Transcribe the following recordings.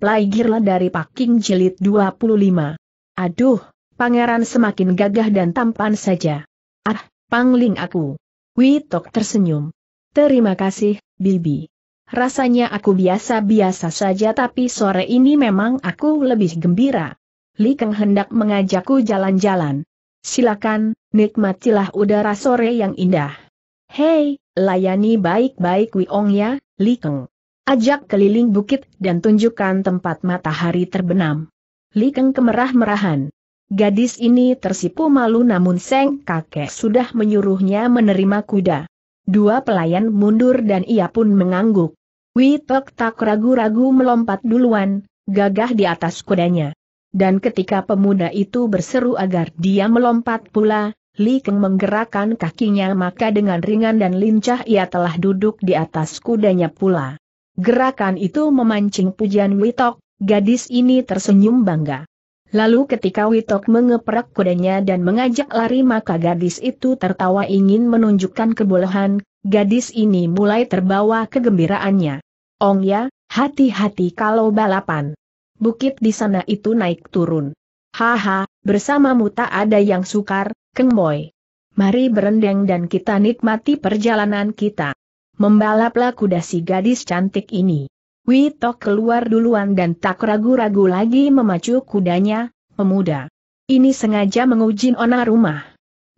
Playgirl dari Paking Jilid 25. Aduh, pangeran semakin gagah dan tampan saja. Ah, pangling aku. Witok tersenyum. Terima kasih, Bibi. Rasanya aku biasa-biasa saja tapi sore ini memang aku lebih gembira. Li Keng hendak mengajakku jalan-jalan. Silakan, nikmatilah udara sore yang indah. Hei, layani baik-baik Wiong ya, Li Keng. Ajak keliling bukit dan tunjukkan tempat matahari terbenam. Li Keng kemerah-merahan. Gadis ini tersipu malu namun Seng kakek sudah menyuruhnya menerima kuda. Dua pelayan mundur dan ia pun mengangguk. Witek tak ragu-ragu melompat duluan, gagah di atas kudanya. Dan ketika pemuda itu berseru agar dia melompat pula, Li Keng menggerakkan kakinya maka dengan ringan dan lincah ia telah duduk di atas kudanya pula. Gerakan itu memancing pujian Witok, gadis ini tersenyum bangga. Lalu ketika Witok mengeprak kudanya dan mengajak lari maka gadis itu tertawa ingin menunjukkan kebolehan, gadis ini mulai terbawa kegembiraannya. Ong ya, hati-hati kalau balapan. Bukit di sana itu naik turun. Haha, bersamamu tak ada yang sukar, kengboy. Mari berendeng dan kita nikmati perjalanan kita. Membalaplah kuda si gadis cantik ini. Wito keluar duluan dan tak ragu-ragu lagi memacu kudanya, pemuda. Ini sengaja menguji ona rumah.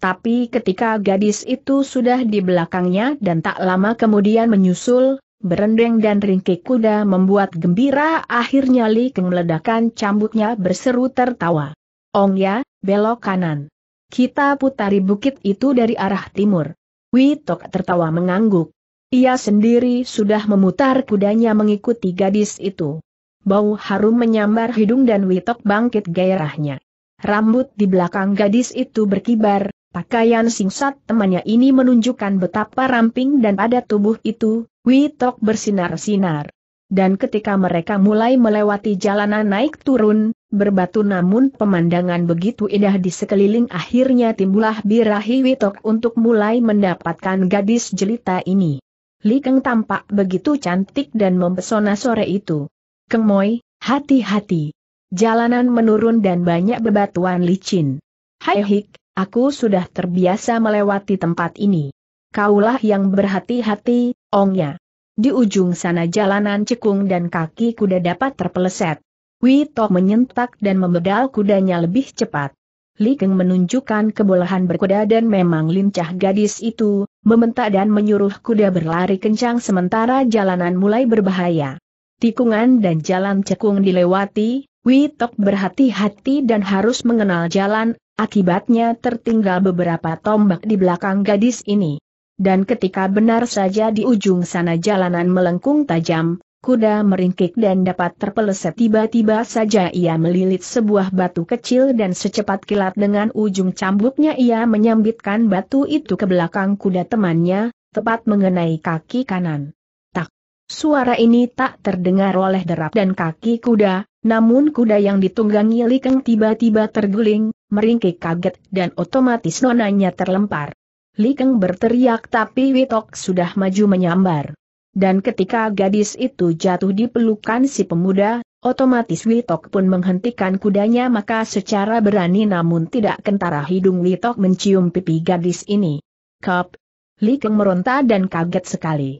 Tapi ketika gadis itu sudah di belakangnya dan tak lama kemudian menyusul, berendeng dan ringkik kuda membuat gembira akhirnya Li Keng meledakkan cambuknya berseru tertawa. Ong ya, belok kanan. Kita putari bukit itu dari arah timur. Wito tertawa mengangguk. Ia sendiri sudah memutar kudanya mengikuti gadis itu. Bau harum menyambar hidung dan Witok bangkit gairahnya. Rambut di belakang gadis itu berkibar, pakaian singset temannya ini menunjukkan betapa ramping dan pada tubuh itu, Witok bersinar-sinar. Dan ketika mereka mulai melewati jalanan naik turun, berbatu namun pemandangan begitu indah di sekeliling akhirnya timbulah birahi Witok untuk mulai mendapatkan gadis jelita ini. Li Keng tampak begitu cantik dan mempesona sore itu. Keng Kemoy, hati-hati. Jalanan menurun dan banyak bebatuan licin. Hai Hik, aku sudah terbiasa melewati tempat ini. Kaulah yang berhati-hati, ongnya. Di ujung sana jalanan cekung dan kaki kuda dapat terpeleset. Wito menyentak dan membedal kudanya lebih cepat. Li Keng menunjukkan kebolehan berkuda dan memang lincah gadis itu, membentak dan menyuruh kuda berlari kencang sementara jalanan mulai berbahaya. Tikungan dan jalan cekung dilewati, Witok berhati-hati dan harus mengenal jalan, akibatnya tertinggal beberapa tombak di belakang gadis ini. Dan ketika benar saja di ujung sana jalanan melengkung tajam, kuda meringkik dan dapat terpeleset tiba-tiba saja ia melilit sebuah batu kecil dan secepat kilat dengan ujung cambuknya ia menyambitkan batu itu ke belakang kuda temannya, tepat mengenai kaki kanan. Tak, suara ini tak terdengar oleh derap dan kaki kuda, namun kuda yang ditunggangi Likeng tiba-tiba terguling, meringkik kaget dan otomatis nonanya terlempar. Likeng berteriak tapi Witok sudah maju menyambar. Dan ketika gadis itu jatuh di pelukan si pemuda, otomatis Witok pun menghentikan kudanya maka secara berani namun tidak kentara hidung Witok mencium pipi gadis ini. Kap! Li Keng meronta dan kaget sekali.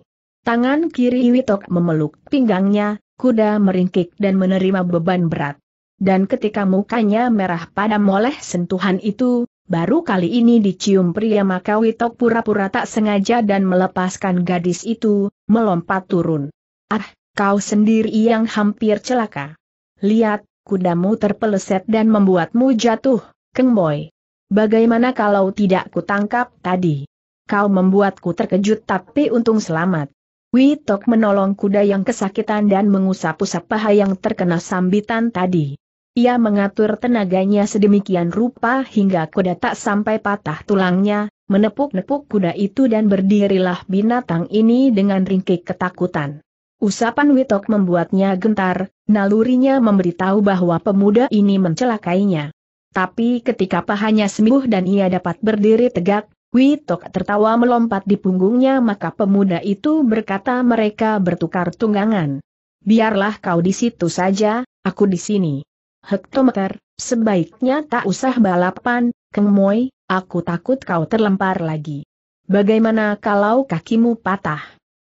Tangan kiri Witok memeluk pinggangnya, kuda meringkik dan menerima beban berat. Dan ketika mukanya merah pada moleh sentuhan itu, baru kali ini dicium pria maka Witok pura-pura tak sengaja dan melepaskan gadis itu, melompat turun. Ah, kau sendiri yang hampir celaka. Lihat, kudamu terpeleset dan membuatmu jatuh, Keng Boy. Bagaimana kalau tidak kutangkap tadi? Kau membuatku terkejut tapi untung selamat. Witok menolong kuda yang kesakitan dan mengusap-usap paha yang terkena sambitan tadi. Ia mengatur tenaganya sedemikian rupa hingga kuda tak sampai patah tulangnya, menepuk-nepuk kuda itu dan berdirilah binatang ini dengan ringkik ketakutan. Usapan Witok membuatnya gentar, nalurinya memberitahu bahwa pemuda ini mencelakainya. Tapi ketika pahanya sembuh dan ia dapat berdiri tegak, Witok tertawa melompat di punggungnya maka pemuda itu berkata mereka bertukar tunggangan. Biarlah kau di situ saja, aku di sini hektometer, sebaiknya tak usah balapan, Keng Moy, aku takut kau terlempar lagi. Bagaimana kalau kakimu patah?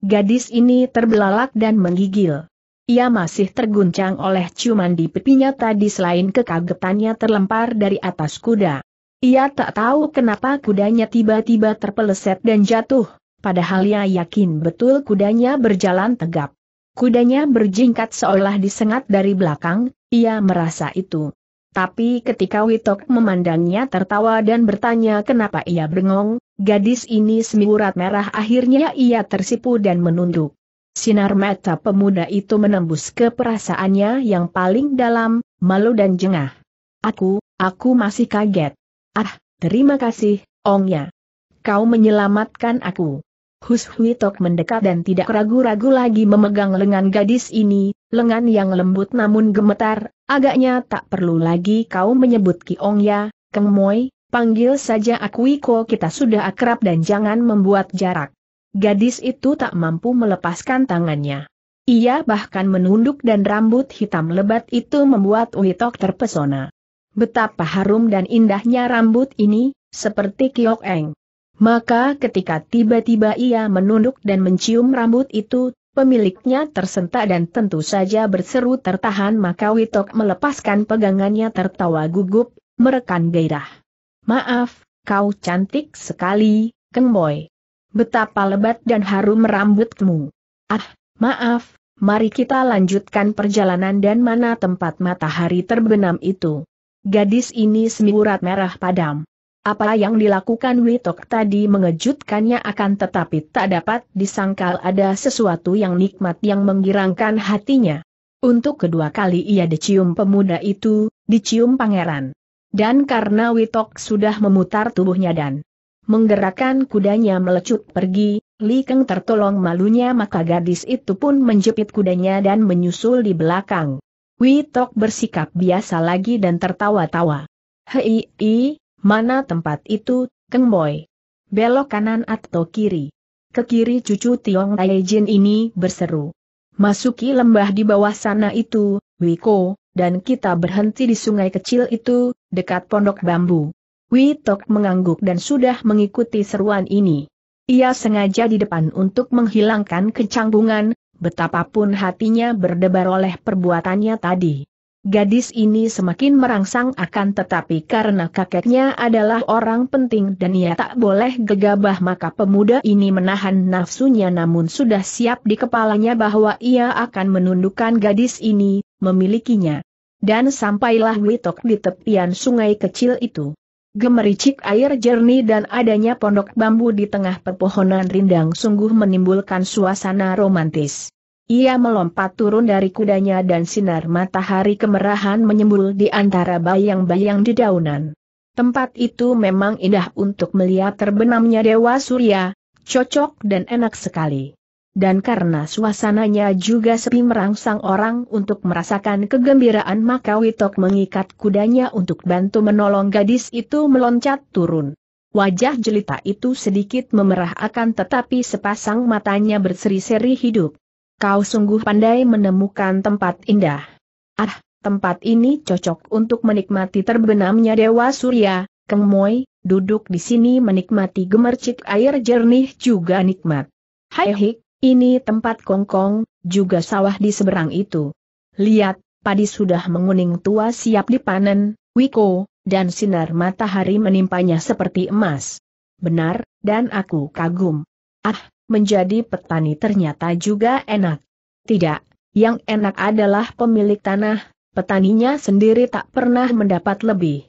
Gadis ini terbelalak dan menggigil. Ia masih terguncang oleh ciuman di pipinya tadi selain kekagetannya terlempar dari atas kuda. Ia tak tahu kenapa kudanya tiba-tiba terpeleset dan jatuh, padahal ia yakin betul kudanya berjalan tegap. Kudanya berjingkat seolah disengat dari belakang, ia merasa itu. Tapi ketika Witok memandangnya tertawa dan bertanya kenapa ia bengong, gadis ini semiurat merah akhirnya ia tersipu dan menunduk. Sinar mata pemuda itu menembus ke perasaannya yang paling dalam, malu dan jengah. Aku, aku masih kaget. Ah, terima kasih, Ongnya. Kau menyelamatkan aku. Hus Witok mendekat dan tidak ragu-ragu lagi memegang lengan gadis ini, lengan yang lembut namun gemetar, agaknya tak perlu lagi kau menyebut Kiong ya, Keng Moi, panggil saja aku Iko kita sudah akrab dan jangan membuat jarak. Gadis itu tak mampu melepaskan tangannya. Ia bahkan menunduk dan rambut hitam lebat itu membuat Witok terpesona. Betapa harum dan indahnya rambut ini, seperti Kiok Eng. Maka ketika tiba-tiba ia menunduk dan mencium rambut itu, Pemiliknya tersentak dan tentu saja berseru tertahan maka Witok melepaskan pegangannya tertawa gugup, merekan gairah. Maaf, kau cantik sekali, boy. Betapa lebat dan harum rambutmu. Ah, maaf, mari kita lanjutkan perjalanan dan mana tempat matahari terbenam itu. Gadis ini semburat merah padam. Apa yang dilakukan Witok tadi mengejutkannya akan tetapi tak dapat disangkal ada sesuatu yang nikmat yang menggirangkan hatinya. Untuk kedua kali ia dicium pemuda itu, dicium pangeran. Dan karena Witok sudah memutar tubuhnya dan menggerakkan kudanya melecut pergi, Li Keng tertolong malunya maka gadis itu pun menjepit kudanya dan menyusul di belakang. Witok bersikap biasa lagi dan tertawa-tawa. Hei, Mana tempat itu, Keng Boy? Belok kanan atau kiri? Ke kiri cucu Tiong Tai Jin ini berseru. Masuki lembah di bawah sana itu, Wiko, dan kita berhenti di sungai kecil itu, dekat pondok bambu. Witok mengangguk dan sudah mengikuti seruan ini. Ia sengaja di depan untuk menghilangkan kecanggungan, betapapun hatinya berdebar oleh perbuatannya tadi. Gadis ini semakin merangsang akan tetapi karena kakeknya adalah orang penting dan ia tak boleh gegabah maka pemuda ini menahan nafsunya namun sudah siap di kepalanya bahwa ia akan menundukkan gadis ini, memilikinya. Dan sampailah Witok di tepian sungai kecil itu. Gemericik air jernih dan adanya pondok bambu di tengah pepohonan rindang sungguh menimbulkan suasana romantis. Ia melompat turun dari kudanya dan sinar matahari kemerahan menyembul di antara bayang-bayang di daunan. Tempat itu memang indah untuk melihat terbenamnya Dewa Surya, cocok dan enak sekali. Dan karena suasananya juga sepi merangsang orang untuk merasakan kegembiraan maka Witok mengikat kudanya untuk bantu menolong gadis itu meloncat turun. Wajah jelita itu sedikit memerah akan tetapi sepasang matanya berseri-seri hidup. Kau sungguh pandai menemukan tempat indah. Ah, tempat ini cocok untuk menikmati terbenamnya Dewa Surya, Moy, duduk di sini menikmati gemercik air jernih juga nikmat. Hai hik, ini tempat kongkong, juga sawah di seberang itu. Lihat, padi sudah menguning tua siap dipanen, Wiko, dan sinar matahari menimpanya seperti emas. Benar, dan aku kagum. Ah, menjadi petani ternyata juga enak. Tidak, yang enak adalah pemilik tanah, petaninya sendiri tak pernah mendapat lebih.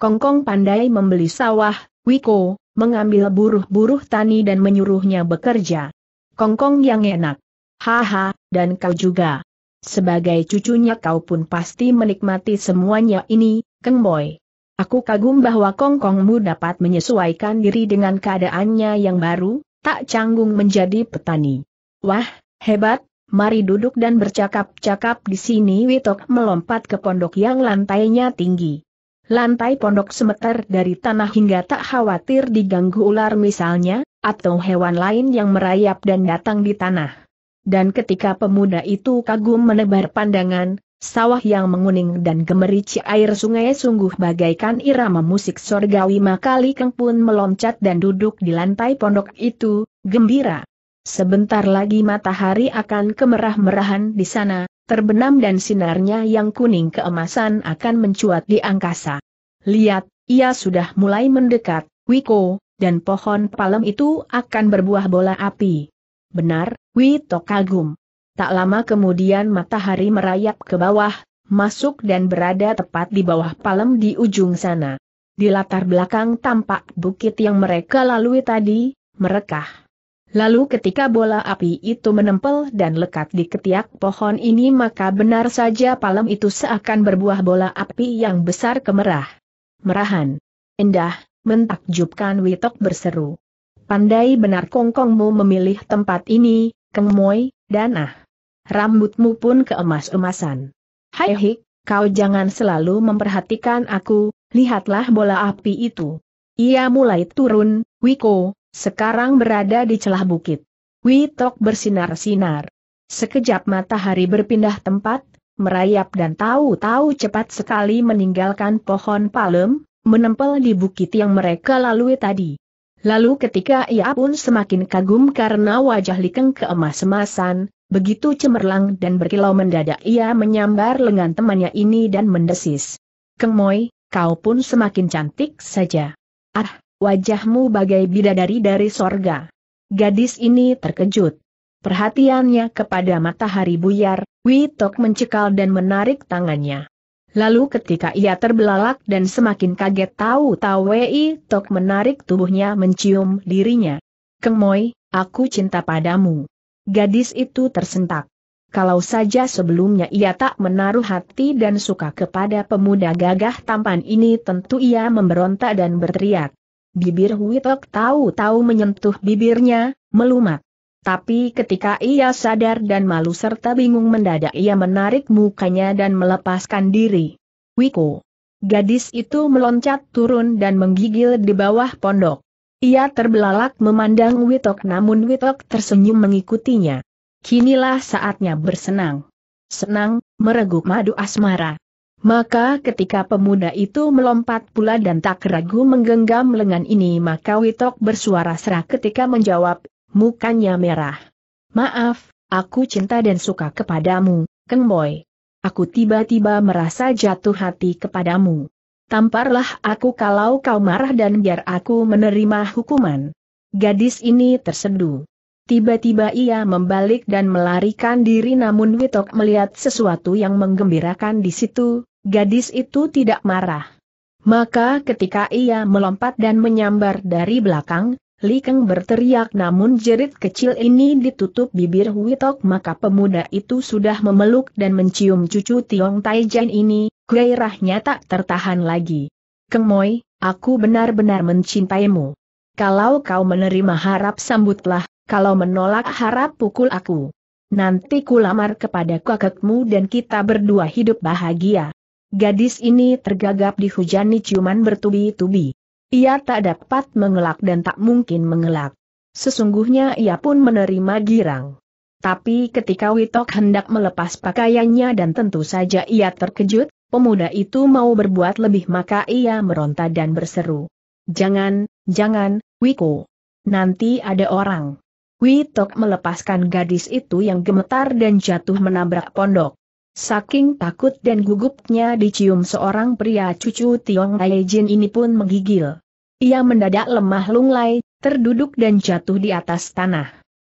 Kongkong pandai membeli sawah, Wiko, mengambil buruh-buruh tani dan menyuruhnya bekerja. Kongkong yang enak. Haha, dan kau juga. Sebagai cucunya kau pun pasti menikmati semuanya ini, Keng Boy. Aku kagum bahwa Kongkongmu dapat menyesuaikan diri dengan keadaannya yang baru, tak canggung menjadi petani. Wah, hebat, mari duduk dan bercakap-cakap di sini Witok melompat ke pondok yang lantainya tinggi. Lantai pondok semeter dari tanah hingga tak khawatir diganggu ular misalnya, atau hewan lain yang merayap dan datang di tanah. Dan ketika pemuda itu kagum menebar pandangan, Sawah yang menguning dan gemerici air sungai sungguh bagaikan irama musik sorgawi makali Keng pun meloncat dan duduk di lantai pondok itu, gembira. Sebentar lagi matahari akan kemerah-merahan di sana, terbenam dan sinarnya yang kuning keemasan akan mencuat di angkasa. Lihat, ia sudah mulai mendekat, Wiko, dan pohon palem itu akan berbuah bola api. Benar, Wito kagum. Tak lama kemudian matahari merayap ke bawah, masuk dan berada tepat di bawah palem di ujung sana. Di latar belakang tampak bukit yang mereka lalui tadi, merekah. Lalu ketika bola api itu menempel dan lekat di ketiak pohon ini maka benar saja palem itu seakan berbuah bola api yang besar kemerah. Merahan. Indah, mentakjubkan Witok berseru. Pandai benar kongkongmu memilih tempat ini, Kengmoy, Danah rambutmu pun keemas-emasan. Hai eh, hik, kau jangan selalu memperhatikan aku, lihatlah bola api itu. Ia mulai turun, Wiko, sekarang berada di celah bukit. Witok bersinar-sinar. Sekejap matahari berpindah tempat, merayap dan tahu-tahu cepat sekali meninggalkan pohon palem, menempel di bukit yang mereka lalui tadi. Lalu ketika ia pun semakin kagum karena wajah Likeng keemas-emasan, Begitu cemerlang dan berkilau mendadak ia menyambar lengan temannya ini dan mendesis. keng Kemoy, kau pun semakin cantik saja. Ah, wajahmu bagai bidadari dari sorga. Gadis ini terkejut. Perhatiannya kepada matahari buyar, Witok mencekal dan menarik tangannya. Lalu ketika ia terbelalak dan semakin kaget tahu-tahu Tok menarik tubuhnya mencium dirinya. keng Kemoy, aku cinta padamu. Gadis itu tersentak. Kalau saja sebelumnya ia tak menaruh hati dan suka kepada pemuda gagah tampan ini tentu ia memberontak dan berteriak. Bibir Huitok tahu-tahu menyentuh bibirnya, melumat. Tapi ketika ia sadar dan malu serta bingung mendadak ia menarik mukanya dan melepaskan diri. Wiko. Gadis itu meloncat turun dan menggigil di bawah pondok. Ia terbelalak memandang Witok namun Witok tersenyum mengikutinya. Kinilah saatnya bersenang. Senang, mereguk madu asmara. Maka ketika pemuda itu melompat pula dan tak ragu menggenggam lengan ini maka Witok bersuara serak ketika menjawab, mukanya merah. Maaf, aku cinta dan suka kepadamu, Kengboy. Aku tiba-tiba merasa jatuh hati kepadamu tamparlah aku kalau kau marah dan biar aku menerima hukuman. Gadis ini terseduh. Tiba-tiba ia membalik dan melarikan diri namun Witok melihat sesuatu yang menggembirakan di situ, gadis itu tidak marah. Maka ketika ia melompat dan menyambar dari belakang, Li Keng berteriak namun jerit kecil ini ditutup bibir Witok maka pemuda itu sudah memeluk dan mencium cucu Tiong Taijan ini, Gairahnya tak tertahan lagi. Kemoy, aku benar-benar mencintaimu. Kalau kau menerima harap sambutlah, kalau menolak harap pukul aku. Nanti kulamar kepada kakekmu dan kita berdua hidup bahagia. Gadis ini tergagap dihujani ciuman bertubi-tubi. Ia tak dapat mengelak dan tak mungkin mengelak. Sesungguhnya ia pun menerima girang. Tapi ketika Witok hendak melepas pakaiannya dan tentu saja ia terkejut, Pemuda itu mau berbuat lebih maka ia meronta dan berseru. Jangan, jangan, Wiko. Nanti ada orang. Witok melepaskan gadis itu yang gemetar dan jatuh menabrak pondok. Saking takut dan gugupnya dicium seorang pria cucu Tiong Aijin ini pun menggigil. Ia mendadak lemah lunglai, terduduk dan jatuh di atas tanah.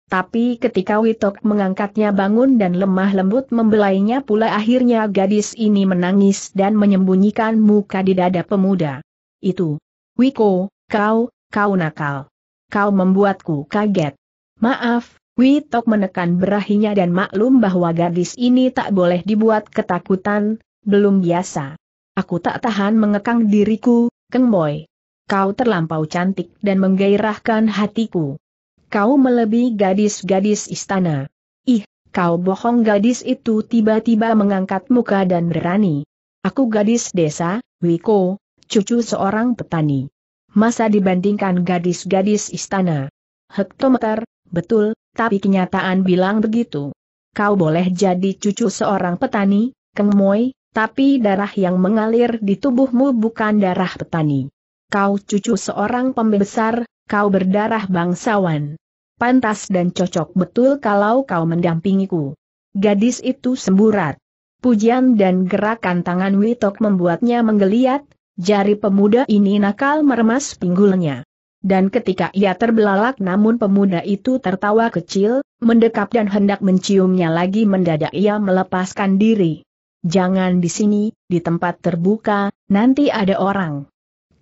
Tapi ketika Witok mengangkatnya bangun dan lemah lembut membelainya pula akhirnya gadis ini menangis dan menyembunyikan muka di dada pemuda. Itu. Wiko, kau, kau nakal. Kau membuatku kaget. Maaf, Witok menekan berahinya dan maklum bahwa gadis ini tak boleh dibuat ketakutan, belum biasa. Aku tak tahan mengekang diriku, Kengboy. Kau terlampau cantik dan menggairahkan hatiku kau melebihi gadis-gadis istana. Ih, kau bohong gadis itu tiba-tiba mengangkat muka dan berani. Aku gadis desa, Wiko, cucu seorang petani. Masa dibandingkan gadis-gadis istana? Hektometer, betul, tapi kenyataan bilang begitu. Kau boleh jadi cucu seorang petani, Keng tapi darah yang mengalir di tubuhmu bukan darah petani. Kau cucu seorang pembesar, kau berdarah bangsawan. Pantas dan cocok betul kalau kau mendampingiku. Gadis itu semburat. Pujian dan gerakan tangan Witok membuatnya menggeliat, jari pemuda ini nakal meremas pinggulnya. Dan ketika ia terbelalak namun pemuda itu tertawa kecil, mendekap dan hendak menciumnya lagi mendadak ia melepaskan diri. Jangan di sini, di tempat terbuka, nanti ada orang.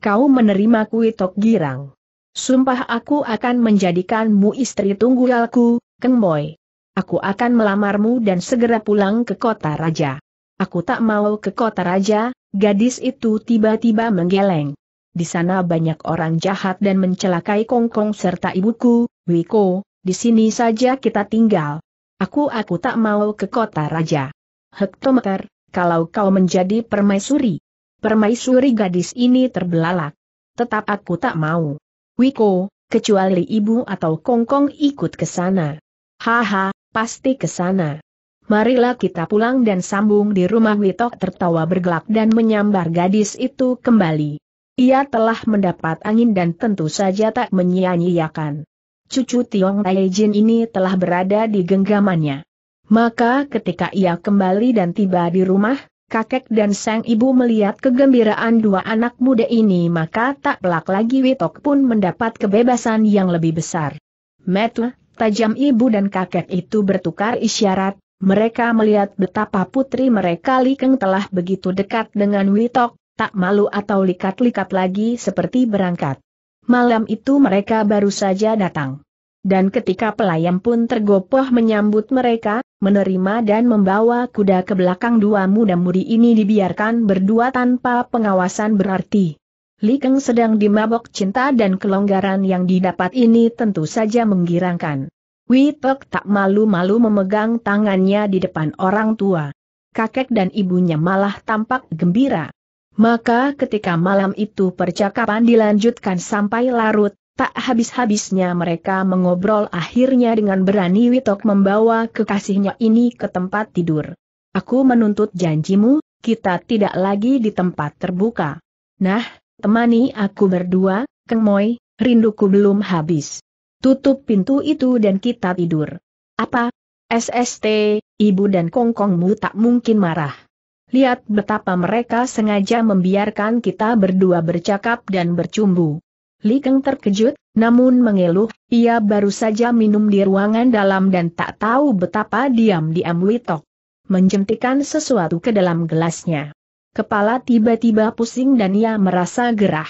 Kau menerima Witok girang. Sumpah aku akan menjadikanmu istri tunggalku, Kengboy. Aku akan melamarmu dan segera pulang ke kota raja. Aku tak mau ke kota raja, gadis itu tiba-tiba menggeleng. Di sana banyak orang jahat dan mencelakai Kongkong serta ibuku, Wiko, di sini saja kita tinggal. Aku aku tak mau ke kota raja. Hektometer, kalau kau menjadi permaisuri. Permaisuri gadis ini terbelalak. Tetap aku tak mau. Wiko, kecuali ibu atau kongkong ikut ke sana. Haha, pasti ke sana. Marilah kita pulang dan sambung di rumah Wito. tertawa bergelak dan menyambar gadis itu kembali. Ia telah mendapat angin dan tentu saja tak menyia-nyiakan. Cucu Tiong Taijin ini telah berada di genggamannya. Maka ketika ia kembali dan tiba di rumah, kakek dan sang ibu melihat kegembiraan dua anak muda ini maka tak pelak lagi Witok pun mendapat kebebasan yang lebih besar. Metu, tajam ibu dan kakek itu bertukar isyarat, mereka melihat betapa putri mereka Likeng telah begitu dekat dengan Witok, tak malu atau likat-likat lagi seperti berangkat. Malam itu mereka baru saja datang. Dan ketika pelayan pun tergopoh menyambut mereka, menerima dan membawa kuda ke belakang dua muda-mudi ini dibiarkan berdua tanpa pengawasan berarti. Li Keng sedang dimabok cinta dan kelonggaran yang didapat ini tentu saja menggirangkan. Witok tak malu-malu memegang tangannya di depan orang tua. Kakek dan ibunya malah tampak gembira. Maka ketika malam itu percakapan dilanjutkan sampai larut, Tak habis-habisnya mereka mengobrol akhirnya dengan berani Witok membawa kekasihnya ini ke tempat tidur. Aku menuntut janjimu, kita tidak lagi di tempat terbuka. Nah, temani aku berdua, Keng Moy, rinduku belum habis. Tutup pintu itu dan kita tidur. Apa? SST, ibu dan kongkongmu tak mungkin marah. Lihat betapa mereka sengaja membiarkan kita berdua bercakap dan bercumbu. Li Keng terkejut, namun mengeluh, ia baru saja minum di ruangan dalam dan tak tahu betapa diam-diam Witok menjentikan sesuatu ke dalam gelasnya. Kepala tiba-tiba pusing dan ia merasa gerah.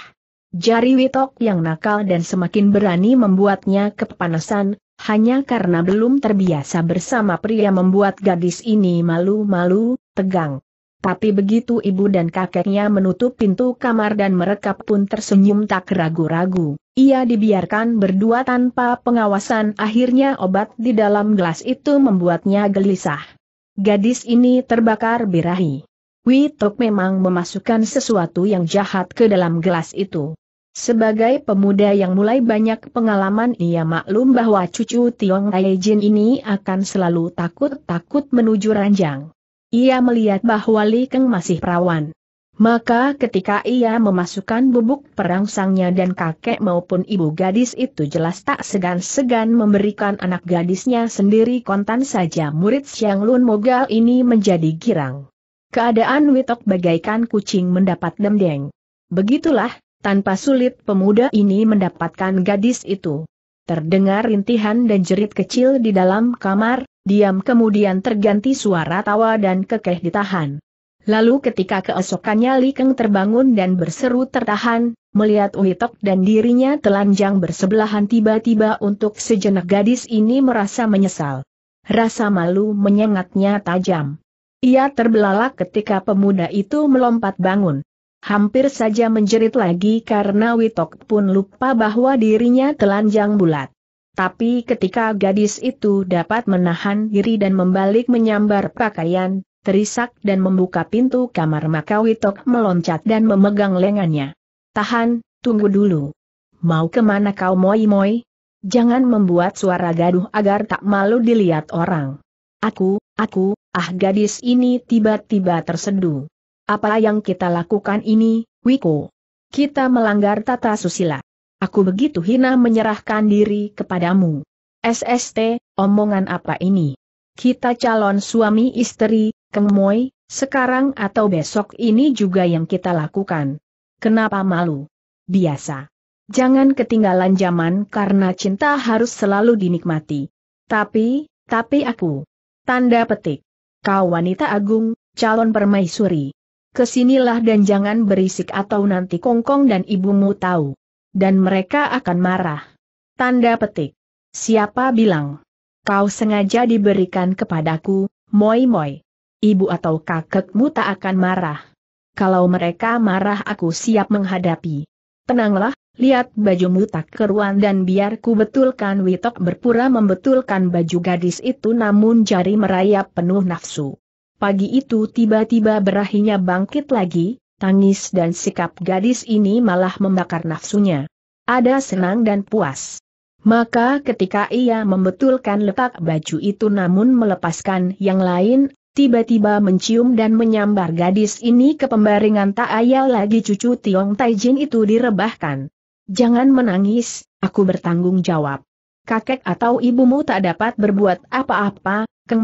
Jari Witok yang nakal dan semakin berani membuatnya kepanasan, hanya karena belum terbiasa bersama pria membuat gadis ini malu-malu, tegang. Tapi begitu ibu dan kakeknya menutup pintu kamar dan mereka pun tersenyum tak ragu-ragu, ia dibiarkan berdua tanpa pengawasan akhirnya obat di dalam gelas itu membuatnya gelisah. Gadis ini terbakar birahi. Witok memang memasukkan sesuatu yang jahat ke dalam gelas itu. Sebagai pemuda yang mulai banyak pengalaman ia maklum bahwa cucu Tiong Jin ini akan selalu takut-takut menuju ranjang. Ia melihat bahwa Li Keng masih perawan. Maka ketika ia memasukkan bubuk perangsangnya dan kakek maupun ibu gadis itu jelas tak segan-segan memberikan anak gadisnya sendiri kontan saja murid Siang Lun Mogal ini menjadi girang. Keadaan Witok bagaikan kucing mendapat demdeng. Begitulah, tanpa sulit pemuda ini mendapatkan gadis itu. Terdengar rintihan dan jerit kecil di dalam kamar, diam kemudian terganti suara tawa dan kekeh ditahan. Lalu ketika keesokannya Li Keng terbangun dan berseru tertahan, melihat Witok dan dirinya telanjang bersebelahan tiba-tiba untuk sejenak gadis ini merasa menyesal. Rasa malu menyengatnya tajam. Ia terbelalak ketika pemuda itu melompat bangun. Hampir saja menjerit lagi karena Witok pun lupa bahwa dirinya telanjang bulat. Tapi ketika gadis itu dapat menahan diri dan membalik menyambar pakaian, terisak dan membuka pintu kamar maka Witok meloncat dan memegang lengannya. Tahan, tunggu dulu. Mau kemana kau moi-moi? Jangan membuat suara gaduh agar tak malu dilihat orang. Aku, aku, ah gadis ini tiba-tiba terseduh. Apa yang kita lakukan ini, Wiko? Kita melanggar tata susila. Aku begitu hina menyerahkan diri kepadamu. SST, omongan apa ini? Kita calon suami istri, kemoy, sekarang atau besok ini juga yang kita lakukan. Kenapa malu? Biasa. Jangan ketinggalan zaman karena cinta harus selalu dinikmati. Tapi, tapi aku. Tanda petik. Kau wanita agung, calon permaisuri. Kesinilah dan jangan berisik atau nanti kongkong dan ibumu tahu dan mereka akan marah. Tanda petik. Siapa bilang? Kau sengaja diberikan kepadaku, moi-moi. Ibu atau kakekmu tak akan marah. Kalau mereka marah aku siap menghadapi. Tenanglah, lihat bajumu tak keruan dan biar ku betulkan Witok berpura membetulkan baju gadis itu namun jari merayap penuh nafsu. Pagi itu tiba-tiba berahinya bangkit lagi, tangis dan sikap gadis ini malah membakar nafsunya. Ada senang dan puas. Maka ketika ia membetulkan letak baju itu namun melepaskan yang lain, tiba-tiba mencium dan menyambar gadis ini ke pembaringan tak ayal lagi cucu Tiong Taijin itu direbahkan. Jangan menangis, aku bertanggung jawab. Kakek atau ibumu tak dapat berbuat apa-apa, Keng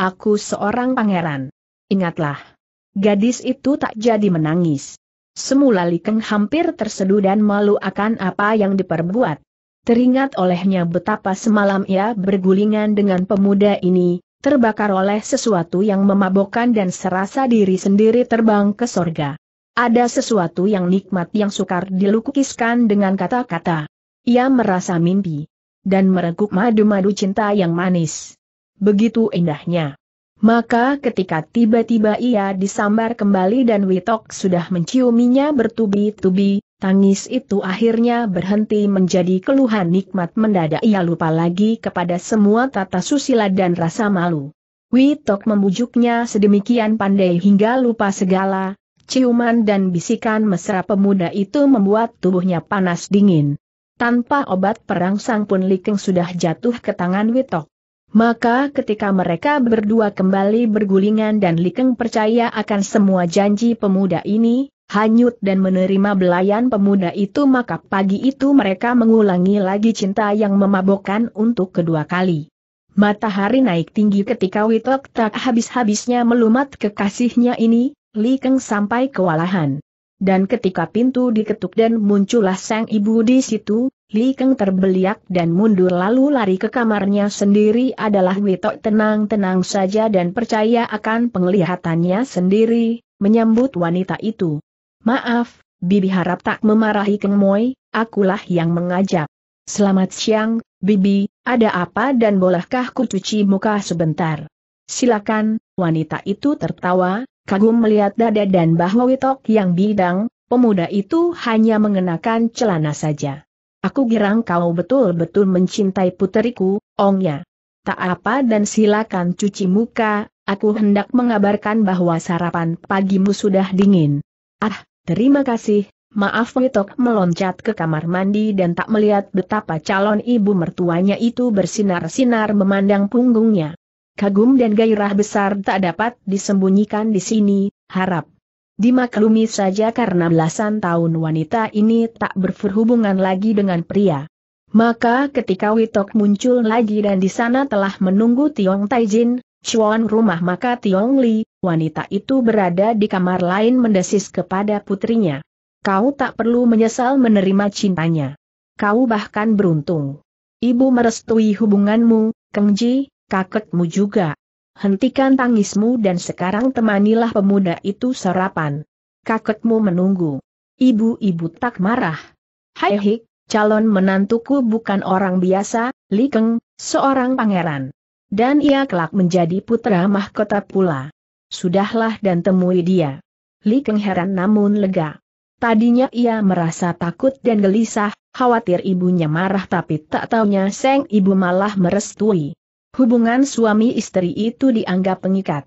aku seorang pangeran. Ingatlah. Gadis itu tak jadi menangis. Semula Likeng hampir terseduh dan malu akan apa yang diperbuat. Teringat olehnya betapa semalam ia bergulingan dengan pemuda ini, terbakar oleh sesuatu yang memabokkan dan serasa diri sendiri terbang ke sorga. Ada sesuatu yang nikmat yang sukar dilukiskan dengan kata-kata. Ia merasa mimpi. Dan mereguk madu-madu cinta yang manis. Begitu indahnya. Maka ketika tiba-tiba ia disambar kembali dan Witok sudah menciuminya bertubi-tubi, tangis itu akhirnya berhenti menjadi keluhan nikmat mendadak ia lupa lagi kepada semua tata susila dan rasa malu. Witok membujuknya sedemikian pandai hingga lupa segala, ciuman dan bisikan mesra pemuda itu membuat tubuhnya panas dingin. Tanpa obat perangsang pun Liking sudah jatuh ke tangan Witok. Maka ketika mereka berdua kembali bergulingan dan Likeng percaya akan semua janji pemuda ini, hanyut dan menerima belayan pemuda itu maka pagi itu mereka mengulangi lagi cinta yang memabokkan untuk kedua kali. Matahari naik tinggi ketika Witok tak habis-habisnya melumat kekasihnya ini, Likeng sampai kewalahan. Dan ketika pintu diketuk dan muncullah sang ibu di situ, Li Keng terbeliak dan mundur lalu lari ke kamarnya sendiri adalah Witok tenang-tenang saja dan percaya akan penglihatannya sendiri, menyambut wanita itu. Maaf, Bibi harap tak memarahi Keng Moi, akulah yang mengajak. Selamat siang, Bibi, ada apa dan bolehkah ku cuci muka sebentar? Silakan, wanita itu tertawa, Kagum melihat dada dan bahwa Witok yang bidang, pemuda itu hanya mengenakan celana saja. Aku girang kau betul-betul mencintai puteriku, ongnya. Tak apa dan silakan cuci muka, aku hendak mengabarkan bahwa sarapan pagimu sudah dingin. Ah, terima kasih, maaf Witok meloncat ke kamar mandi dan tak melihat betapa calon ibu mertuanya itu bersinar-sinar memandang punggungnya kagum dan gairah besar tak dapat disembunyikan di sini, harap dimaklumi saja karena belasan tahun wanita ini tak berhubungan lagi dengan pria. Maka ketika Witok muncul lagi dan di sana telah menunggu Tiong Taijin, Chuan rumah maka Tiong Li, wanita itu berada di kamar lain mendesis kepada putrinya. Kau tak perlu menyesal menerima cintanya. Kau bahkan beruntung. Ibu merestui hubunganmu, Kengji, Kaketmu juga. Hentikan tangismu dan sekarang temanilah pemuda itu sarapan. Kaketmu menunggu. Ibu-ibu tak marah. Hai hik, calon menantuku bukan orang biasa, Li Keng, seorang pangeran. Dan ia kelak menjadi putra mahkota pula. Sudahlah dan temui dia. Li Keng heran namun lega. Tadinya ia merasa takut dan gelisah, khawatir ibunya marah tapi tak taunya Seng ibu malah merestui hubungan suami istri itu dianggap pengikat.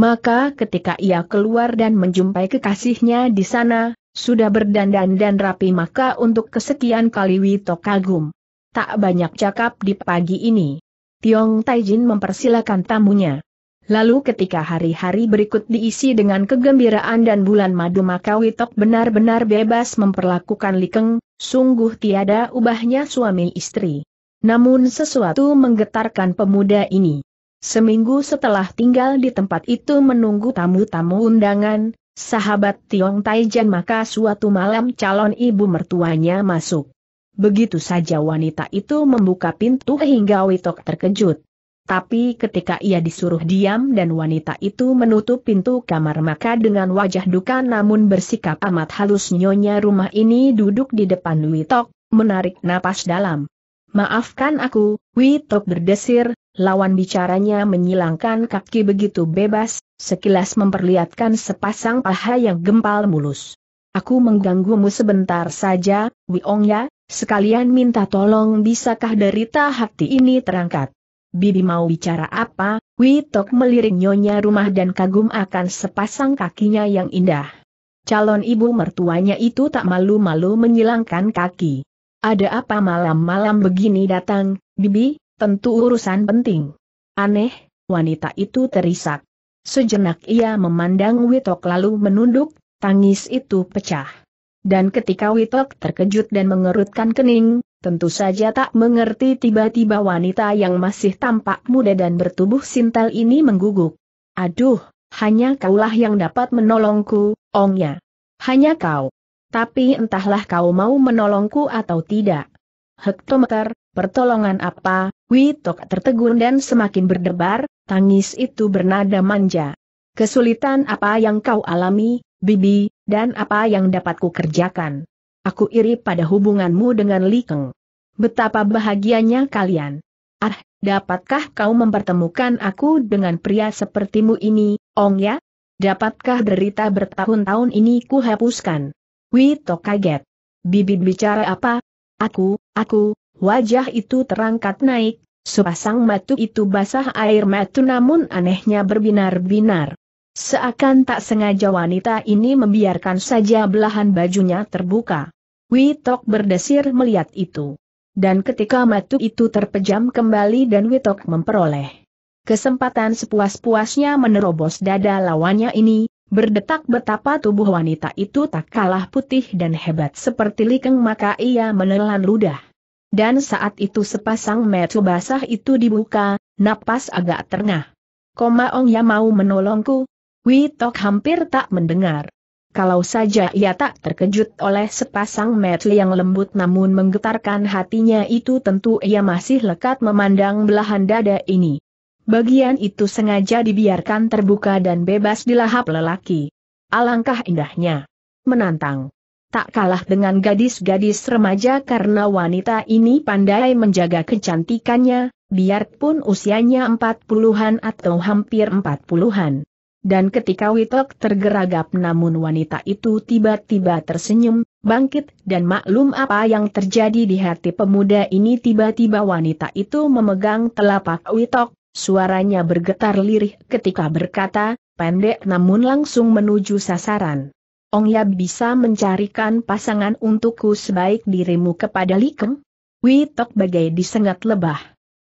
Maka ketika ia keluar dan menjumpai kekasihnya di sana, sudah berdandan dan rapi maka untuk kesekian kali Wito kagum. Tak banyak cakap di pagi ini. Tiong Taijin mempersilakan tamunya. Lalu ketika hari-hari berikut diisi dengan kegembiraan dan bulan madu maka Witok benar-benar bebas memperlakukan Likeng, sungguh tiada ubahnya suami istri. Namun sesuatu menggetarkan pemuda ini. Seminggu setelah tinggal di tempat itu menunggu tamu-tamu undangan, sahabat Tiong Taijan maka suatu malam calon ibu mertuanya masuk. Begitu saja wanita itu membuka pintu hingga Witok terkejut. Tapi ketika ia disuruh diam dan wanita itu menutup pintu kamar maka dengan wajah duka namun bersikap amat halus nyonya rumah ini duduk di depan Witok, menarik napas dalam. Maafkan aku, Witok berdesir, lawan bicaranya menyilangkan kaki begitu bebas, sekilas memperlihatkan sepasang paha yang gempal mulus. Aku mengganggumu sebentar saja, Wiong ya, sekalian minta tolong bisakah derita hati ini terangkat. Bibi mau bicara apa, Witok melirik nyonya rumah dan kagum akan sepasang kakinya yang indah. Calon ibu mertuanya itu tak malu-malu menyilangkan kaki. Ada apa malam-malam begini datang, Bibi, tentu urusan penting. Aneh, wanita itu terisak. Sejenak ia memandang Witok lalu menunduk, tangis itu pecah. Dan ketika Witok terkejut dan mengerutkan kening, tentu saja tak mengerti tiba-tiba wanita yang masih tampak muda dan bertubuh sintel ini mengguguk. Aduh, hanya kaulah yang dapat menolongku, ongnya. Hanya kau. Tapi entahlah kau mau menolongku atau tidak. Hektometer, pertolongan apa, Witok tertegun dan semakin berdebar, tangis itu bernada manja. Kesulitan apa yang kau alami, Bibi, dan apa yang dapatku kerjakan. Aku iri pada hubunganmu dengan Likeng. Betapa bahagianya kalian. Ah, dapatkah kau mempertemukan aku dengan pria sepertimu ini, Ong ya? Dapatkah derita bertahun-tahun ini kuhapuskan? Wito kaget. Bibit bicara apa? Aku, aku, wajah itu terangkat naik, sepasang matu itu basah air matu namun anehnya berbinar-binar. Seakan tak sengaja wanita ini membiarkan saja belahan bajunya terbuka. Witok berdesir melihat itu. Dan ketika matu itu terpejam kembali dan Witok memperoleh kesempatan sepuas-puasnya menerobos dada lawannya ini, Berdetak betapa tubuh wanita itu tak kalah putih dan hebat seperti likeng maka ia menelan ludah. Dan saat itu sepasang metu basah itu dibuka, napas agak ternah. Koma Ong ya mau menolongku? Witok hampir tak mendengar. Kalau saja ia tak terkejut oleh sepasang metu yang lembut namun menggetarkan hatinya itu tentu ia masih lekat memandang belahan dada ini bagian itu sengaja dibiarkan terbuka dan bebas dilahap lelaki. Alangkah indahnya. Menantang. Tak kalah dengan gadis-gadis remaja karena wanita ini pandai menjaga kecantikannya, biarpun usianya empat puluhan atau hampir empat puluhan. Dan ketika Witok tergeragap namun wanita itu tiba-tiba tersenyum, bangkit dan maklum apa yang terjadi di hati pemuda ini tiba-tiba wanita itu memegang telapak Witok, Suaranya bergetar lirih ketika berkata, pendek namun langsung menuju sasaran. Ong ya bisa mencarikan pasangan untukku sebaik dirimu kepada Likem? Witok bagai disengat lebah.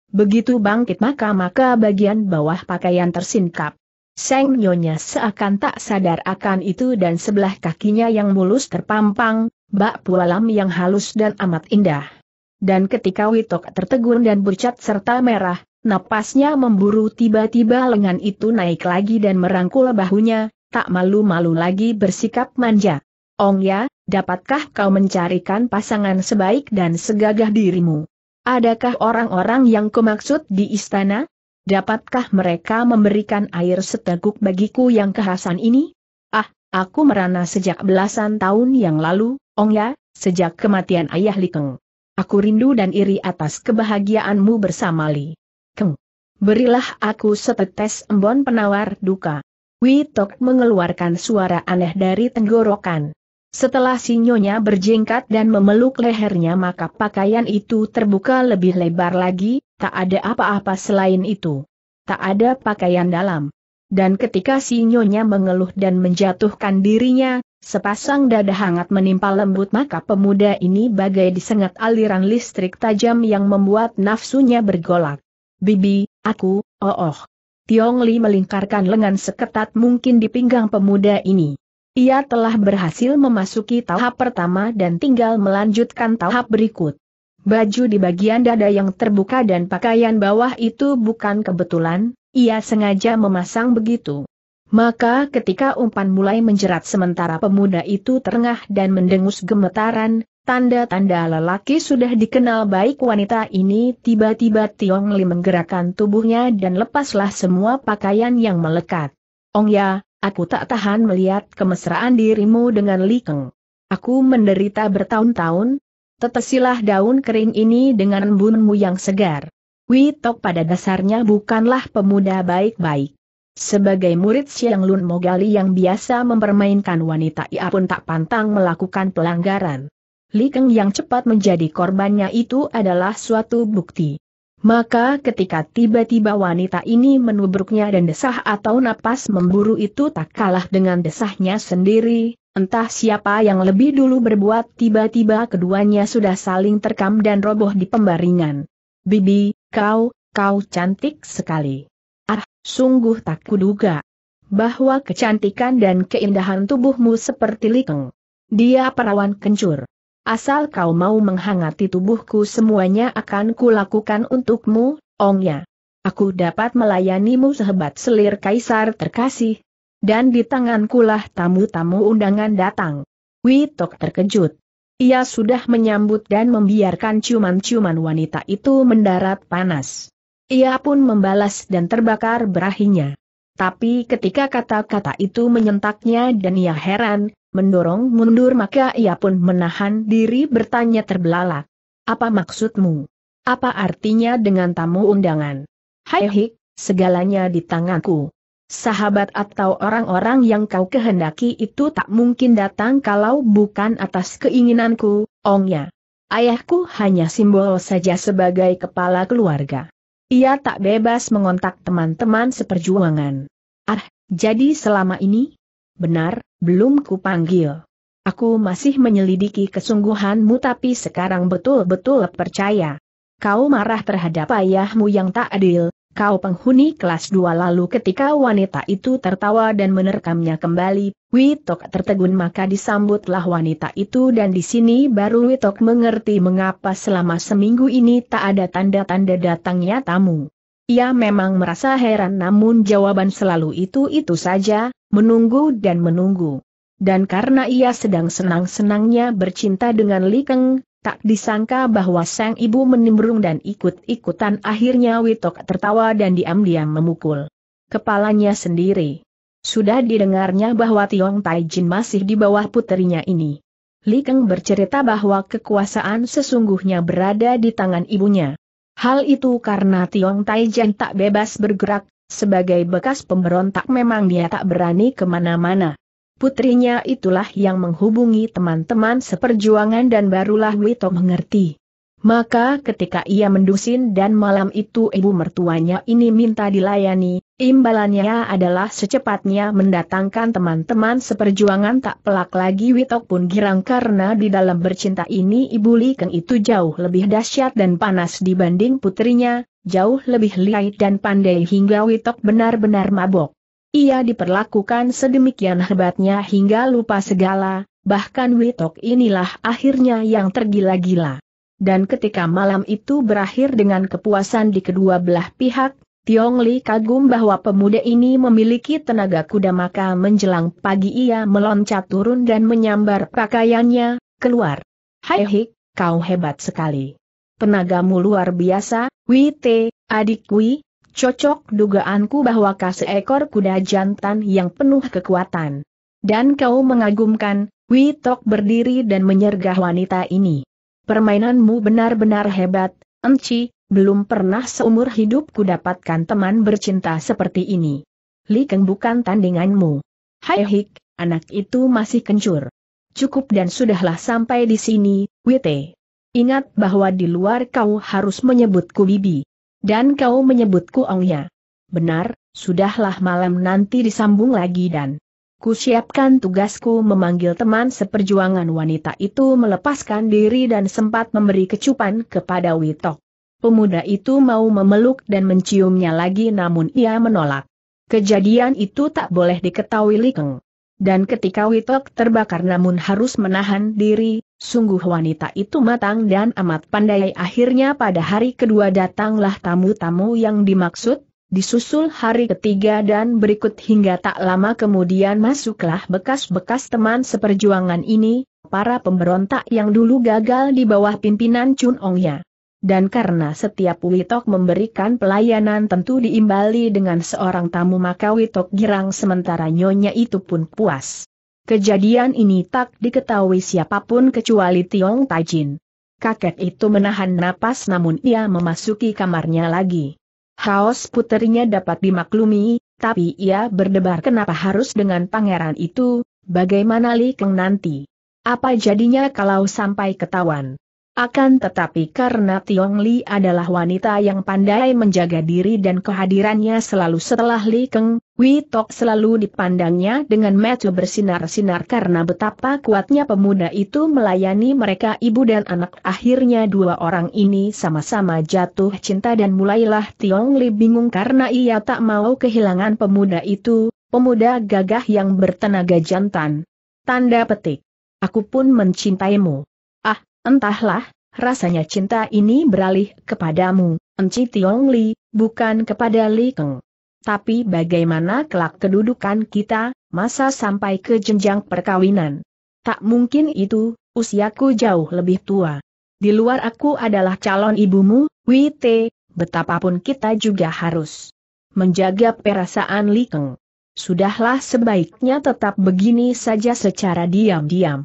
Begitu bangkit maka-maka bagian bawah pakaian tersingkap. Seng Nyonya seakan tak sadar akan itu dan sebelah kakinya yang mulus terpampang, bak pualam yang halus dan amat indah. Dan ketika Witok tertegun dan bercat serta merah, Napasnya memburu tiba-tiba lengan itu naik lagi dan merangkul bahunya, tak malu-malu lagi bersikap manja. Ong ya, dapatkah kau mencarikan pasangan sebaik dan segagah dirimu? Adakah orang-orang yang kumaksud di istana? Dapatkah mereka memberikan air seteguk bagiku yang kehasan ini? Ah, aku merana sejak belasan tahun yang lalu, Ong ya, sejak kematian ayah Likeng. Aku rindu dan iri atas kebahagiaanmu bersama Li. Keng. Berilah aku setetes embon penawar duka. Witok mengeluarkan suara aneh dari tenggorokan. Setelah sinyonya nyonya berjingkat dan memeluk lehernya maka pakaian itu terbuka lebih lebar lagi, tak ada apa-apa selain itu. Tak ada pakaian dalam. Dan ketika sinyonya mengeluh dan menjatuhkan dirinya, sepasang dada hangat menimpa lembut maka pemuda ini bagai disengat aliran listrik tajam yang membuat nafsunya bergolak. Bibi, aku, oh oh. Tiong Li melingkarkan lengan seketat mungkin di pinggang pemuda ini. Ia telah berhasil memasuki tahap pertama dan tinggal melanjutkan tahap berikut. Baju di bagian dada yang terbuka dan pakaian bawah itu bukan kebetulan, ia sengaja memasang begitu. Maka ketika umpan mulai menjerat sementara pemuda itu terengah dan mendengus gemetaran, Tanda-tanda lelaki sudah dikenal baik wanita ini tiba-tiba Tiong Li menggerakkan tubuhnya dan lepaslah semua pakaian yang melekat. Ong ya, aku tak tahan melihat kemesraan dirimu dengan Li Keng. Aku menderita bertahun-tahun, tetesilah daun kering ini dengan embunmu yang segar. Witok pada dasarnya bukanlah pemuda baik-baik. Sebagai murid Siang Lun Mogali yang biasa mempermainkan wanita ia pun tak pantang melakukan pelanggaran. Li Keng yang cepat menjadi korbannya itu adalah suatu bukti. Maka ketika tiba-tiba wanita ini menubruknya dan desah atau napas memburu itu tak kalah dengan desahnya sendiri, entah siapa yang lebih dulu berbuat tiba-tiba keduanya sudah saling terkam dan roboh di pembaringan. Bibi, kau, kau cantik sekali. Ah, sungguh tak kuduga. Bahwa kecantikan dan keindahan tubuhmu seperti likeng. Dia perawan kencur. Asal kau mau menghangati tubuhku semuanya akan kulakukan untukmu, ongnya. Aku dapat melayanimu sehebat selir kaisar terkasih. Dan di tangankulah tamu-tamu undangan datang. Witok terkejut. Ia sudah menyambut dan membiarkan ciuman-ciuman wanita itu mendarat panas. Ia pun membalas dan terbakar berahinya. Tapi ketika kata-kata itu menyentaknya dan ia heran, mendorong mundur maka ia pun menahan diri bertanya terbelalak. Apa maksudmu? Apa artinya dengan tamu undangan? Hai hik, segalanya di tanganku. Sahabat atau orang-orang yang kau kehendaki itu tak mungkin datang kalau bukan atas keinginanku, ongnya. Ayahku hanya simbol saja sebagai kepala keluarga. Ia tak bebas mengontak teman-teman seperjuangan. Ah, jadi selama ini, Benar, belum kupanggil. Aku masih menyelidiki kesungguhanmu tapi sekarang betul-betul percaya. Kau marah terhadap ayahmu yang tak adil, kau penghuni kelas dua lalu ketika wanita itu tertawa dan menerkamnya kembali, Witok tertegun maka disambutlah wanita itu dan di sini baru Witok mengerti mengapa selama seminggu ini tak ada tanda-tanda datangnya tamu. Ia memang merasa heran namun jawaban selalu itu-itu saja, menunggu dan menunggu. Dan karena ia sedang senang-senangnya bercinta dengan Li Keng, tak disangka bahwa sang ibu menimbrung dan ikut-ikutan akhirnya Witok tertawa dan diam-diam memukul kepalanya sendiri. Sudah didengarnya bahwa Tiong Taijin masih di bawah puterinya ini. Li Keng bercerita bahwa kekuasaan sesungguhnya berada di tangan ibunya. Hal itu karena Tiong Taijan tak bebas bergerak, sebagai bekas pemberontak memang dia tak berani kemana-mana. Putrinya itulah yang menghubungi teman-teman seperjuangan dan barulah Wito mengerti. Maka ketika ia mendusin dan malam itu ibu mertuanya ini minta dilayani, imbalannya adalah secepatnya mendatangkan teman-teman seperjuangan tak pelak lagi Witok pun girang karena di dalam bercinta ini ibu Li Keng itu jauh lebih dahsyat dan panas dibanding putrinya, jauh lebih liai dan pandai hingga Witok benar-benar mabok. Ia diperlakukan sedemikian hebatnya hingga lupa segala, bahkan Witok inilah akhirnya yang tergila-gila dan ketika malam itu berakhir dengan kepuasan di kedua belah pihak, Tiong Li kagum bahwa pemuda ini memiliki tenaga kuda maka menjelang pagi ia meloncat turun dan menyambar pakaiannya, keluar. Hai Hik, kau hebat sekali. Tenagamu luar biasa, Wite, adik Wi, cocok dugaanku bahwa kau seekor kuda jantan yang penuh kekuatan. Dan kau mengagumkan, Tok berdiri dan menyergah wanita ini. Permainanmu benar-benar hebat, Enci, belum pernah seumur hidupku dapatkan teman bercinta seperti ini. Li Keng bukan tandinganmu. Hai Hik, anak itu masih kencur. Cukup dan sudahlah sampai di sini, Wite. Ingat bahwa di luar kau harus menyebutku Bibi. Dan kau menyebutku Ongya. Benar, sudahlah malam nanti disambung lagi dan Ku siapkan tugasku memanggil teman seperjuangan wanita itu melepaskan diri dan sempat memberi kecupan kepada Witok. Pemuda itu mau memeluk dan menciumnya lagi namun ia menolak. Kejadian itu tak boleh diketahui Likeng. Dan ketika Witok terbakar namun harus menahan diri, sungguh wanita itu matang dan amat pandai akhirnya pada hari kedua datanglah tamu-tamu yang dimaksud, disusul hari ketiga dan berikut hingga tak lama kemudian masuklah bekas-bekas teman seperjuangan ini, para pemberontak yang dulu gagal di bawah pimpinan Chun Ya. Dan karena setiap Witok memberikan pelayanan tentu diimbali dengan seorang tamu maka Witok girang sementara nyonya itu pun puas. Kejadian ini tak diketahui siapapun kecuali Tiong Tajin. Kakek itu menahan napas namun ia memasuki kamarnya lagi. Haos puterinya dapat dimaklumi, tapi ia berdebar kenapa harus dengan pangeran itu, bagaimana Li Keng nanti. Apa jadinya kalau sampai ketahuan? Akan tetapi karena Tiong Li adalah wanita yang pandai menjaga diri dan kehadirannya selalu setelah Li Keng, Wei Tok selalu dipandangnya dengan mata bersinar-sinar karena betapa kuatnya pemuda itu melayani mereka ibu dan anak. Akhirnya dua orang ini sama-sama jatuh cinta dan mulailah Tiong Li bingung karena ia tak mau kehilangan pemuda itu, pemuda gagah yang bertenaga jantan. Tanda petik. Aku pun mencintaimu. Entahlah, rasanya cinta ini beralih kepadamu, Enci Tiong Li, bukan kepada Li Keng. Tapi bagaimana kelak kedudukan kita, masa sampai ke jenjang perkawinan? Tak mungkin itu, usiaku jauh lebih tua. Di luar aku adalah calon ibumu, Wite, betapapun kita juga harus menjaga perasaan Li Keng. Sudahlah sebaiknya tetap begini saja secara diam-diam.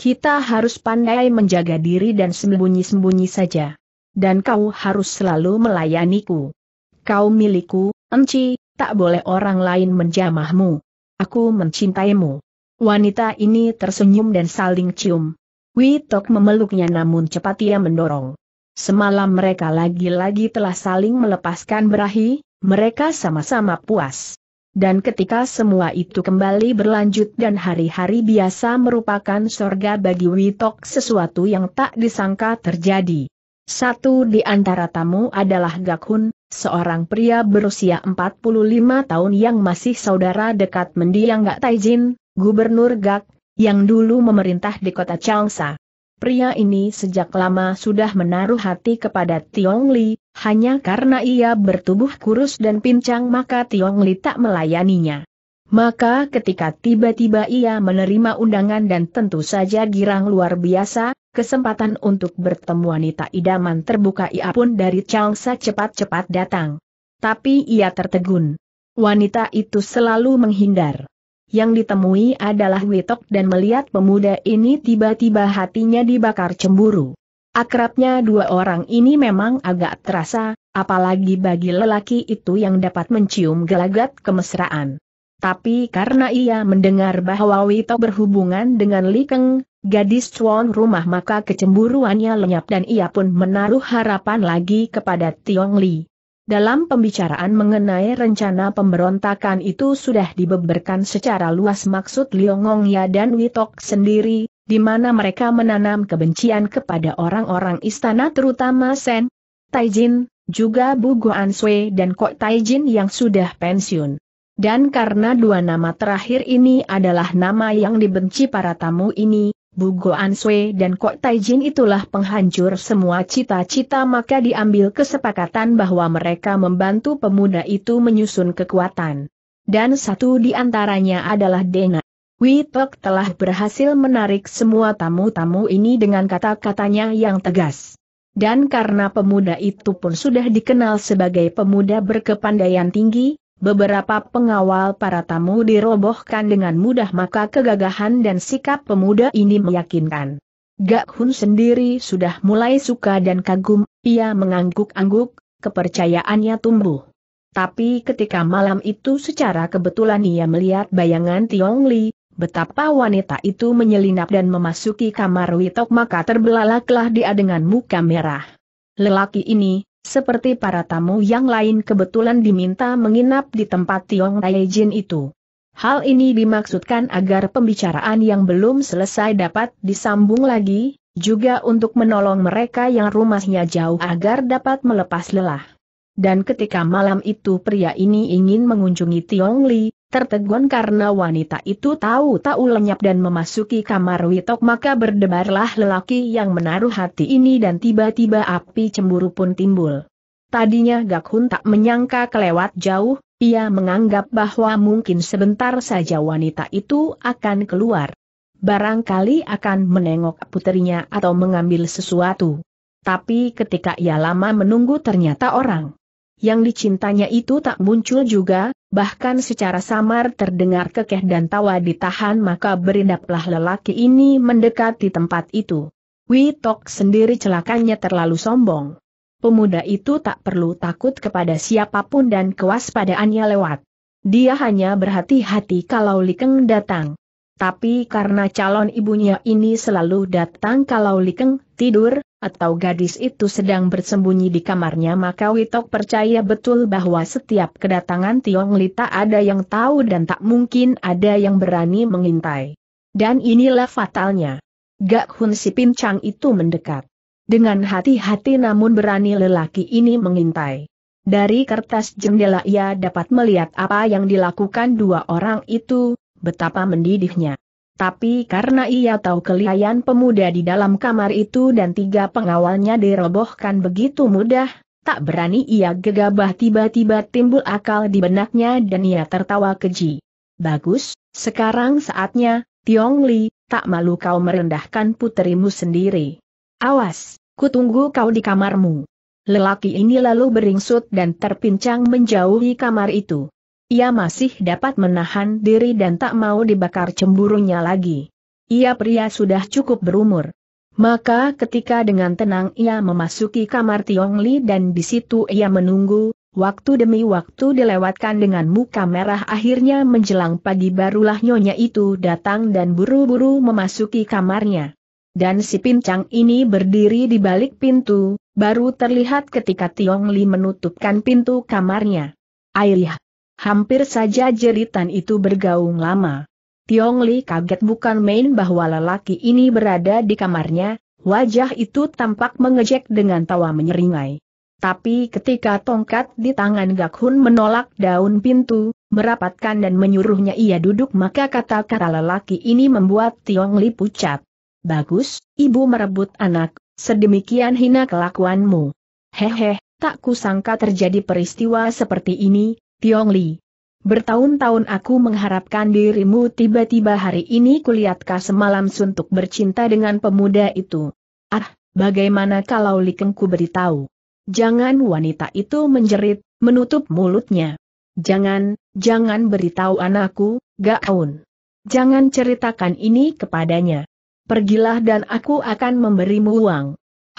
Kita harus pandai menjaga diri dan sembunyi-sembunyi saja. Dan kau harus selalu melayaniku. Kau milikku, Enci, tak boleh orang lain menjamahmu. Aku mencintaimu. Wanita ini tersenyum dan saling cium. Witok memeluknya namun cepat ia mendorong. Semalam mereka lagi-lagi telah saling melepaskan berahi, mereka sama-sama puas. Dan ketika semua itu kembali berlanjut dan hari-hari biasa merupakan sorga bagi Witok sesuatu yang tak disangka terjadi. Satu di antara tamu adalah Gakun, seorang pria berusia 45 tahun yang masih saudara dekat mendiang Gak Taijin, Gubernur Gak, yang dulu memerintah di kota Changsa pria ini sejak lama sudah menaruh hati kepada Tiong Li, hanya karena ia bertubuh kurus dan pincang maka Tiong Li tak melayaninya. Maka ketika tiba-tiba ia menerima undangan dan tentu saja girang luar biasa, kesempatan untuk bertemu wanita idaman terbuka ia pun dari Changsa cepat-cepat datang. Tapi ia tertegun. Wanita itu selalu menghindar yang ditemui adalah Witok dan melihat pemuda ini tiba-tiba hatinya dibakar cemburu. Akrabnya dua orang ini memang agak terasa, apalagi bagi lelaki itu yang dapat mencium gelagat kemesraan. Tapi karena ia mendengar bahwa Witok berhubungan dengan Li Keng, gadis tuan rumah maka kecemburuannya lenyap dan ia pun menaruh harapan lagi kepada Tiong Li. Dalam pembicaraan mengenai rencana pemberontakan itu sudah dibeberkan secara luas maksud Ya dan Witok sendiri, di mana mereka menanam kebencian kepada orang-orang istana terutama Sen, Taijin, juga Bu Guan Sui dan Kok Taijin yang sudah pensiun. Dan karena dua nama terakhir ini adalah nama yang dibenci para tamu ini, Goan Sui dan Kok Taijin itulah penghancur semua cita-cita maka diambil kesepakatan bahwa mereka membantu pemuda itu menyusun kekuatan. Dan satu di antaranya adalah Dena. Witok telah berhasil menarik semua tamu-tamu ini dengan kata-katanya yang tegas. Dan karena pemuda itu pun sudah dikenal sebagai pemuda berkepandaian tinggi, Beberapa pengawal para tamu dirobohkan dengan mudah maka kegagahan dan sikap pemuda ini meyakinkan. Gak Hun sendiri sudah mulai suka dan kagum, ia mengangguk-angguk, kepercayaannya tumbuh. Tapi ketika malam itu secara kebetulan ia melihat bayangan Tiong Li, betapa wanita itu menyelinap dan memasuki kamar Witok maka terbelalaklah dia dengan muka merah. Lelaki ini, seperti para tamu yang lain kebetulan diminta menginap di tempat Tiong Jin itu. Hal ini dimaksudkan agar pembicaraan yang belum selesai dapat disambung lagi, juga untuk menolong mereka yang rumahnya jauh agar dapat melepas lelah. Dan ketika malam itu pria ini ingin mengunjungi Tiong Li, Tertegun karena wanita itu tahu-tahu lenyap dan memasuki kamar Witok maka berdebarlah lelaki yang menaruh hati ini dan tiba-tiba api cemburu pun timbul. Tadinya Gakhun tak menyangka kelewat jauh, ia menganggap bahwa mungkin sebentar saja wanita itu akan keluar. Barangkali akan menengok putrinya atau mengambil sesuatu. Tapi ketika ia lama menunggu ternyata orang yang dicintanya itu tak muncul juga, bahkan secara samar terdengar kekeh dan tawa ditahan maka berindaplah lelaki ini mendekati tempat itu. Witok sendiri celakanya terlalu sombong. Pemuda itu tak perlu takut kepada siapapun dan kewaspadaannya lewat. Dia hanya berhati-hati kalau Likeng datang. Tapi karena calon ibunya ini selalu datang kalau Likeng tidur, atau gadis itu sedang bersembunyi di kamarnya maka Witok percaya betul bahwa setiap kedatangan Tiong Lita ada yang tahu dan tak mungkin ada yang berani mengintai. Dan inilah fatalnya. Gak Hun si pincang itu mendekat. Dengan hati-hati namun berani lelaki ini mengintai. Dari kertas jendela ia dapat melihat apa yang dilakukan dua orang itu, betapa mendidihnya. Tapi karena ia tahu kelihayan pemuda di dalam kamar itu dan tiga pengawalnya dirobohkan begitu mudah, tak berani ia gegabah tiba-tiba timbul akal di benaknya dan ia tertawa keji. Bagus, sekarang saatnya, Tiong Li, tak malu kau merendahkan puterimu sendiri. Awas, kutunggu kau di kamarmu. Lelaki ini lalu beringsut dan terpincang menjauhi kamar itu. Ia masih dapat menahan diri dan tak mau dibakar cemburunya lagi. Ia pria sudah cukup berumur. Maka ketika dengan tenang ia memasuki kamar Tiong Li dan di situ ia menunggu, waktu demi waktu dilewatkan dengan muka merah akhirnya menjelang pagi barulah nyonya itu datang dan buru-buru memasuki kamarnya. Dan si pincang ini berdiri di balik pintu, baru terlihat ketika Tiong Li menutupkan pintu kamarnya. Airih, Hampir saja jeritan itu bergaung lama. Tiong Li kaget bukan main bahwa lelaki ini berada di kamarnya, wajah itu tampak mengejek dengan tawa menyeringai. Tapi ketika tongkat di tangan Gak Hun menolak daun pintu, merapatkan dan menyuruhnya ia duduk maka kata-kata lelaki ini membuat Tiong Li pucat. Bagus, ibu merebut anak, sedemikian hina kelakuanmu. Hehe, tak kusangka terjadi peristiwa seperti ini, Tiong Li. Bertahun-tahun aku mengharapkan dirimu tiba-tiba hari ini kulihat semalam suntuk bercinta dengan pemuda itu. Ah, bagaimana kalau Li Likengku beritahu? Jangan wanita itu menjerit, menutup mulutnya. Jangan, jangan beritahu anakku, Gaun. Jangan ceritakan ini kepadanya. Pergilah dan aku akan memberimu uang.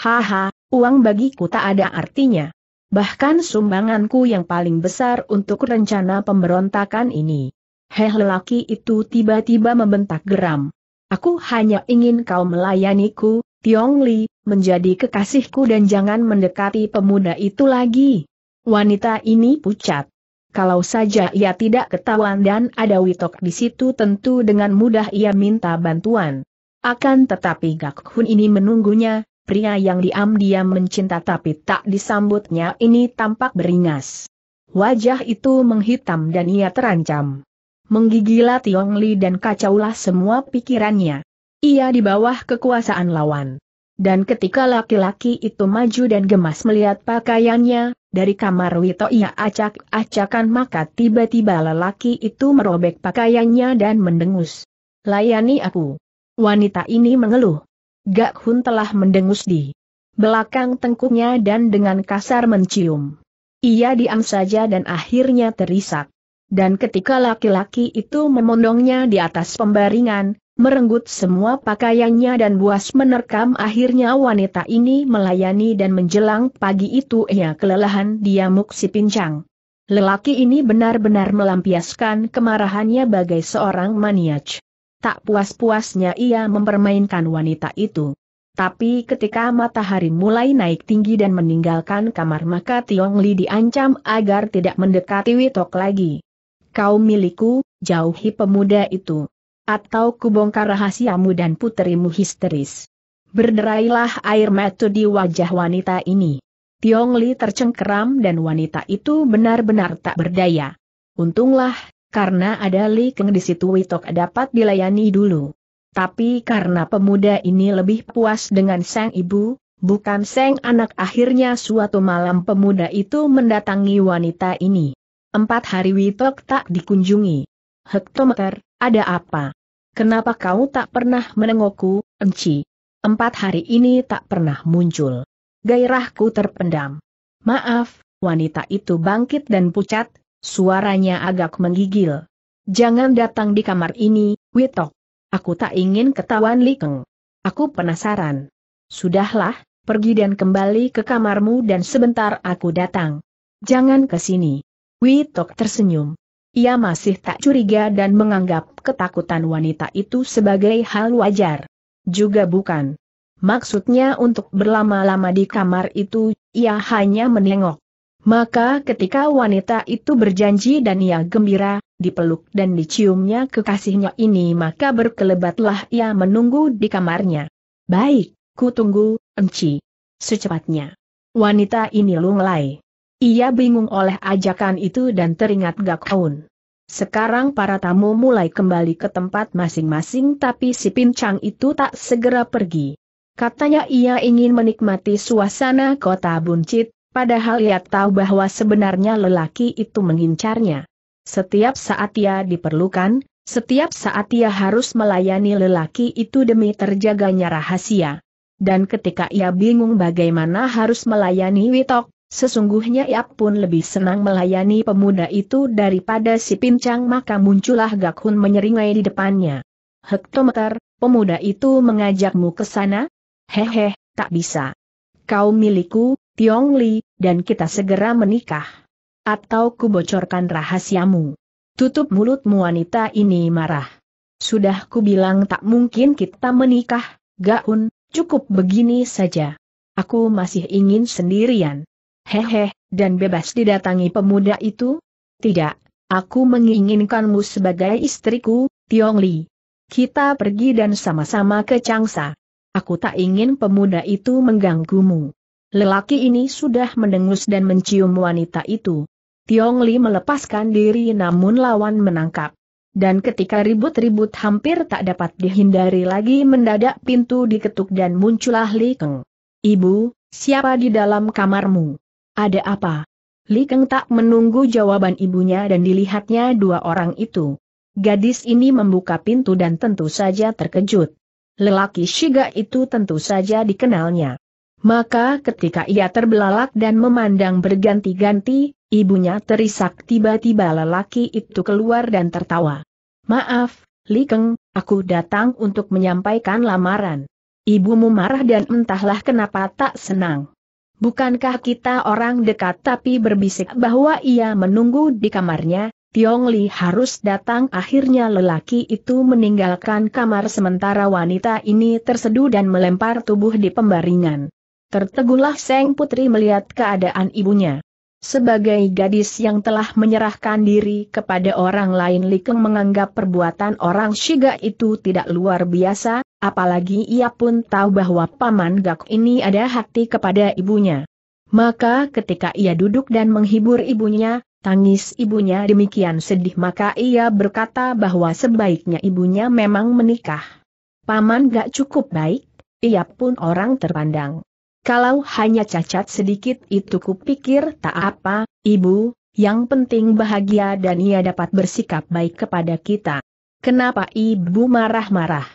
Haha, uang bagiku tak ada artinya. Bahkan sumbanganku yang paling besar untuk rencana pemberontakan ini. Heh lelaki itu tiba-tiba membentak geram. Aku hanya ingin kau melayaniku, Tiong Li, menjadi kekasihku dan jangan mendekati pemuda itu lagi. Wanita ini pucat. Kalau saja ia tidak ketahuan dan ada Witok di situ tentu dengan mudah ia minta bantuan. Akan tetapi Gak Hun ini menunggunya, pria yang diam-diam mencinta tapi tak disambutnya ini tampak beringas. Wajah itu menghitam dan ia terancam. Menggigilah Tiong Li dan kacaulah semua pikirannya. Ia di bawah kekuasaan lawan. Dan ketika laki-laki itu maju dan gemas melihat pakaiannya, dari kamar Wito ia acak-acakan maka tiba-tiba lelaki itu merobek pakaiannya dan mendengus. Layani aku. Wanita ini mengeluh. Gak Hun telah mendengus di belakang tengkuknya dan dengan kasar mencium. Ia diam saja dan akhirnya terisak. Dan ketika laki-laki itu memondongnya di atas pembaringan, merenggut semua pakaiannya dan buas menerkam akhirnya wanita ini melayani dan menjelang pagi itu ia kelelahan diamuk si pincang. Lelaki ini benar-benar melampiaskan kemarahannya bagai seorang maniac tak puas-puasnya ia mempermainkan wanita itu. Tapi ketika matahari mulai naik tinggi dan meninggalkan kamar maka Tiong Li diancam agar tidak mendekati Witok lagi. Kau milikku, jauhi pemuda itu. Atau kubongkar rahasiamu dan puterimu histeris. Berderailah air mata di wajah wanita ini. Tiong Li tercengkeram dan wanita itu benar-benar tak berdaya. Untunglah, karena ada Li Keng di situ Witok dapat dilayani dulu. Tapi karena pemuda ini lebih puas dengan sang ibu, bukan sang anak akhirnya suatu malam pemuda itu mendatangi wanita ini. Empat hari Witok tak dikunjungi. Hektometer, ada apa? Kenapa kau tak pernah menengokku, Enci? Empat hari ini tak pernah muncul. Gairahku terpendam. Maaf, wanita itu bangkit dan pucat, Suaranya agak menggigil. Jangan datang di kamar ini, Witok. Aku tak ingin ketahuan Likeng. Aku penasaran. Sudahlah, pergi dan kembali ke kamarmu dan sebentar aku datang. Jangan ke sini. Witok tersenyum. Ia masih tak curiga dan menganggap ketakutan wanita itu sebagai hal wajar. Juga bukan. Maksudnya untuk berlama-lama di kamar itu, ia hanya menengok. Maka ketika wanita itu berjanji dan ia gembira, dipeluk dan diciumnya kekasihnya ini maka berkelebatlah ia menunggu di kamarnya. Baik, ku tunggu, Emci. Secepatnya. Wanita ini lunglai. Ia bingung oleh ajakan itu dan teringat gak Gakhaun. Sekarang para tamu mulai kembali ke tempat masing-masing tapi si pincang itu tak segera pergi. Katanya ia ingin menikmati suasana kota buncit, Padahal ia tahu bahwa sebenarnya lelaki itu mengincarnya. Setiap saat ia diperlukan, setiap saat ia harus melayani lelaki itu demi terjaganya rahasia. Dan ketika ia bingung bagaimana harus melayani Witok, sesungguhnya ia pun lebih senang melayani pemuda itu daripada si pincang maka muncullah Gakhun menyeringai di depannya. Hektometer, pemuda itu mengajakmu ke sana? Hehe, tak bisa. Kau milikku, Tiong Li, dan kita segera menikah. Atau kubocorkan bocorkan rahasiamu. Tutup mulutmu wanita ini marah. Sudah ku bilang tak mungkin kita menikah, Gaun, cukup begini saja. Aku masih ingin sendirian. Hehe, dan bebas didatangi pemuda itu? Tidak, aku menginginkanmu sebagai istriku, Tiong Li. Kita pergi dan sama-sama ke Changsa. Aku tak ingin pemuda itu mengganggumu. Lelaki ini sudah mendengus dan mencium wanita itu. Tiong Li melepaskan diri namun lawan menangkap. Dan ketika ribut-ribut hampir tak dapat dihindari lagi mendadak pintu diketuk dan muncullah Li Keng. Ibu, siapa di dalam kamarmu? Ada apa? Li Keng tak menunggu jawaban ibunya dan dilihatnya dua orang itu. Gadis ini membuka pintu dan tentu saja terkejut. Lelaki Shiga itu tentu saja dikenalnya. Maka ketika ia terbelalak dan memandang berganti-ganti, ibunya terisak tiba-tiba lelaki itu keluar dan tertawa. Maaf, Li Keng, aku datang untuk menyampaikan lamaran. Ibumu marah dan entahlah kenapa tak senang. Bukankah kita orang dekat tapi berbisik bahwa ia menunggu di kamarnya, Tiong Li harus datang akhirnya lelaki itu meninggalkan kamar sementara wanita ini terseduh dan melempar tubuh di pembaringan tertegulah Seng Putri melihat keadaan ibunya. Sebagai gadis yang telah menyerahkan diri kepada orang lain Likeng menganggap perbuatan orang Shiga itu tidak luar biasa, apalagi ia pun tahu bahwa Paman Gak ini ada hati kepada ibunya. Maka ketika ia duduk dan menghibur ibunya, tangis ibunya demikian sedih maka ia berkata bahwa sebaiknya ibunya memang menikah. Paman Gak cukup baik, ia pun orang terpandang. Kalau hanya cacat sedikit itu kupikir tak apa, ibu, yang penting bahagia dan ia dapat bersikap baik kepada kita. Kenapa ibu marah-marah?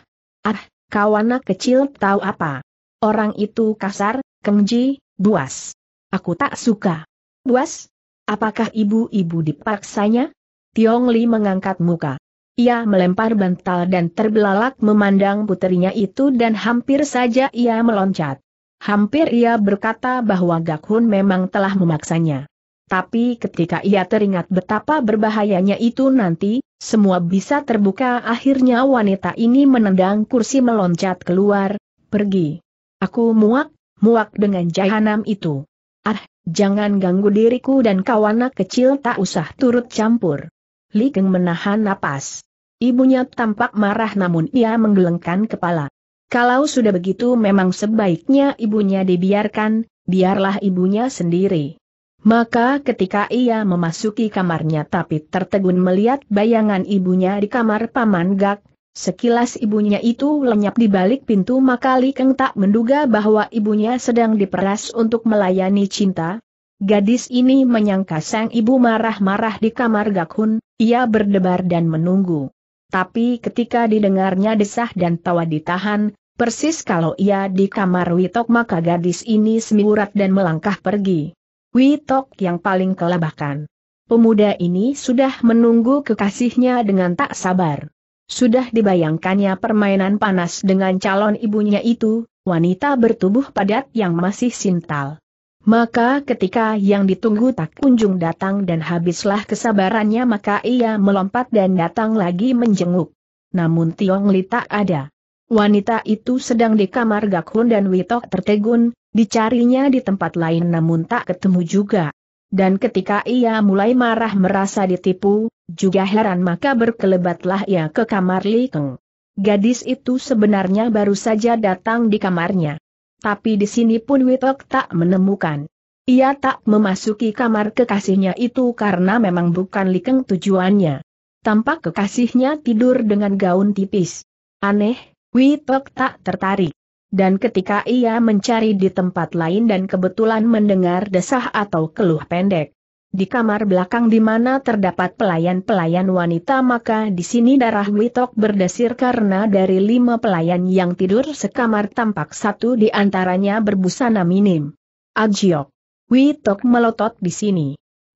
Ah, kau kecil tahu apa? Orang itu kasar, kengji, buas. Aku tak suka. Buas? Apakah ibu-ibu dipaksanya? Tiong Li mengangkat muka. Ia melempar bantal dan terbelalak memandang puterinya itu dan hampir saja ia meloncat. Hampir ia berkata bahwa gak Hun memang telah memaksanya. Tapi ketika ia teringat betapa berbahayanya itu nanti, semua bisa terbuka akhirnya wanita ini menendang kursi meloncat keluar, pergi. Aku muak, muak dengan jahanam itu. Ah, jangan ganggu diriku dan kawana kecil tak usah turut campur. Li Keng menahan napas. Ibunya tampak marah namun ia menggelengkan kepala. Kalau sudah begitu memang sebaiknya ibunya dibiarkan, biarlah ibunya sendiri. Maka ketika ia memasuki kamarnya tapi tertegun melihat bayangan ibunya di kamar Paman Gak, sekilas ibunya itu lenyap di balik pintu maka Li Keng tak menduga bahwa ibunya sedang diperas untuk melayani cinta, Gadis ini menyangka sang ibu marah-marah di kamar Hun, ia berdebar dan menunggu. Tapi ketika didengarnya desah dan tawa ditahan, persis kalau ia di kamar Witok maka gadis ini semiurat dan melangkah pergi. Witok yang paling kelabakan. Pemuda ini sudah menunggu kekasihnya dengan tak sabar. Sudah dibayangkannya permainan panas dengan calon ibunya itu, wanita bertubuh padat yang masih sintal. Maka ketika yang ditunggu tak kunjung datang dan habislah kesabarannya maka ia melompat dan datang lagi menjenguk. Namun Tiong Li tak ada. Wanita itu sedang di kamar Hun dan Witok tertegun, dicarinya di tempat lain namun tak ketemu juga. Dan ketika ia mulai marah merasa ditipu, juga heran maka berkelebatlah ia ke kamar Li Keng. Gadis itu sebenarnya baru saja datang di kamarnya tapi di sini pun Witok tak menemukan. Ia tak memasuki kamar kekasihnya itu karena memang bukan Likeng tujuannya. Tampak kekasihnya tidur dengan gaun tipis. Aneh, Witok tak tertarik. Dan ketika ia mencari di tempat lain dan kebetulan mendengar desah atau keluh pendek, di kamar belakang di mana terdapat pelayan-pelayan wanita maka di sini darah Witok berdesir karena dari lima pelayan yang tidur sekamar tampak satu di antaranya berbusana minim. Ajiok. Witok melotot di sini.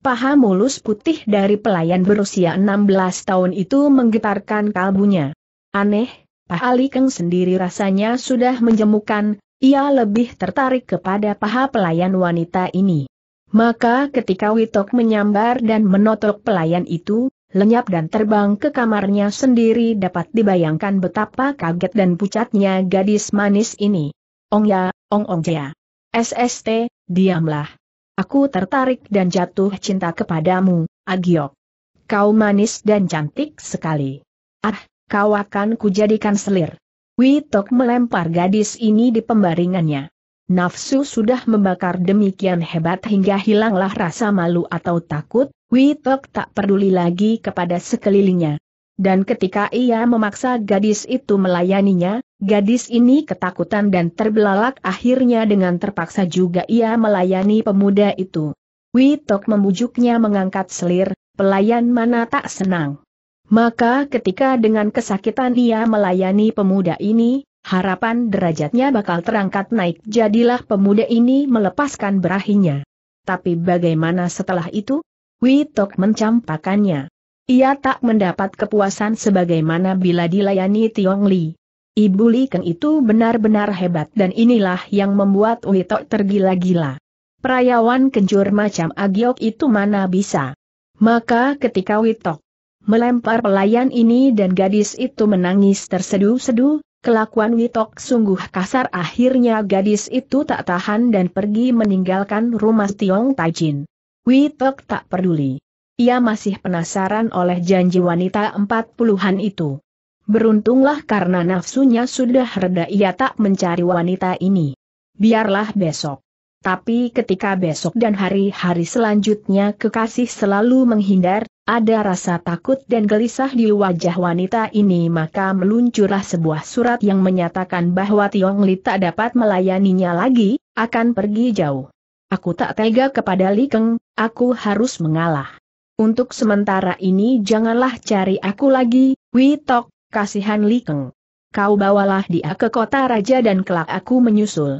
Paha mulus putih dari pelayan berusia 16 tahun itu menggetarkan kalbunya. Aneh, paha Likeng sendiri rasanya sudah menjemukan, ia lebih tertarik kepada paha pelayan wanita ini. Maka ketika Witok menyambar dan menotok pelayan itu, lenyap dan terbang ke kamarnya sendiri dapat dibayangkan betapa kaget dan pucatnya gadis manis ini. Ong ya, ong ong ya. SST, diamlah. Aku tertarik dan jatuh cinta kepadamu, Agiok. Kau manis dan cantik sekali. Ah, kau akan kujadikan selir. Witok melempar gadis ini di pembaringannya nafsu sudah membakar demikian hebat hingga hilanglah rasa malu atau takut, Witok tak peduli lagi kepada sekelilingnya. Dan ketika ia memaksa gadis itu melayaninya, gadis ini ketakutan dan terbelalak akhirnya dengan terpaksa juga ia melayani pemuda itu. Witok membujuknya mengangkat selir, pelayan mana tak senang. Maka ketika dengan kesakitan ia melayani pemuda ini, Harapan derajatnya bakal terangkat naik jadilah pemuda ini melepaskan berahinya. Tapi bagaimana setelah itu? Witok mencampakannya. Ia tak mendapat kepuasan sebagaimana bila dilayani Tiong Li. Ibu Li Keng itu benar-benar hebat dan inilah yang membuat Witok tergila-gila. Perayawan kencur macam Agiok itu mana bisa. Maka ketika Witok melempar pelayan ini dan gadis itu menangis terseduh-seduh, Kelakuan Witok sungguh kasar akhirnya gadis itu tak tahan dan pergi meninggalkan rumah Tiong Taijin. Witok tak peduli. Ia masih penasaran oleh janji wanita empat puluhan itu. Beruntunglah karena nafsunya sudah reda ia tak mencari wanita ini. Biarlah besok. Tapi ketika besok dan hari-hari selanjutnya kekasih selalu menghindar, ada rasa takut dan gelisah di wajah wanita ini maka meluncurlah sebuah surat yang menyatakan bahwa Tiong Li tak dapat melayaninya lagi, akan pergi jauh. Aku tak tega kepada Li Keng, aku harus mengalah. Untuk sementara ini janganlah cari aku lagi, Witok, kasihan Li Keng. Kau bawalah dia ke kota raja dan kelak aku menyusul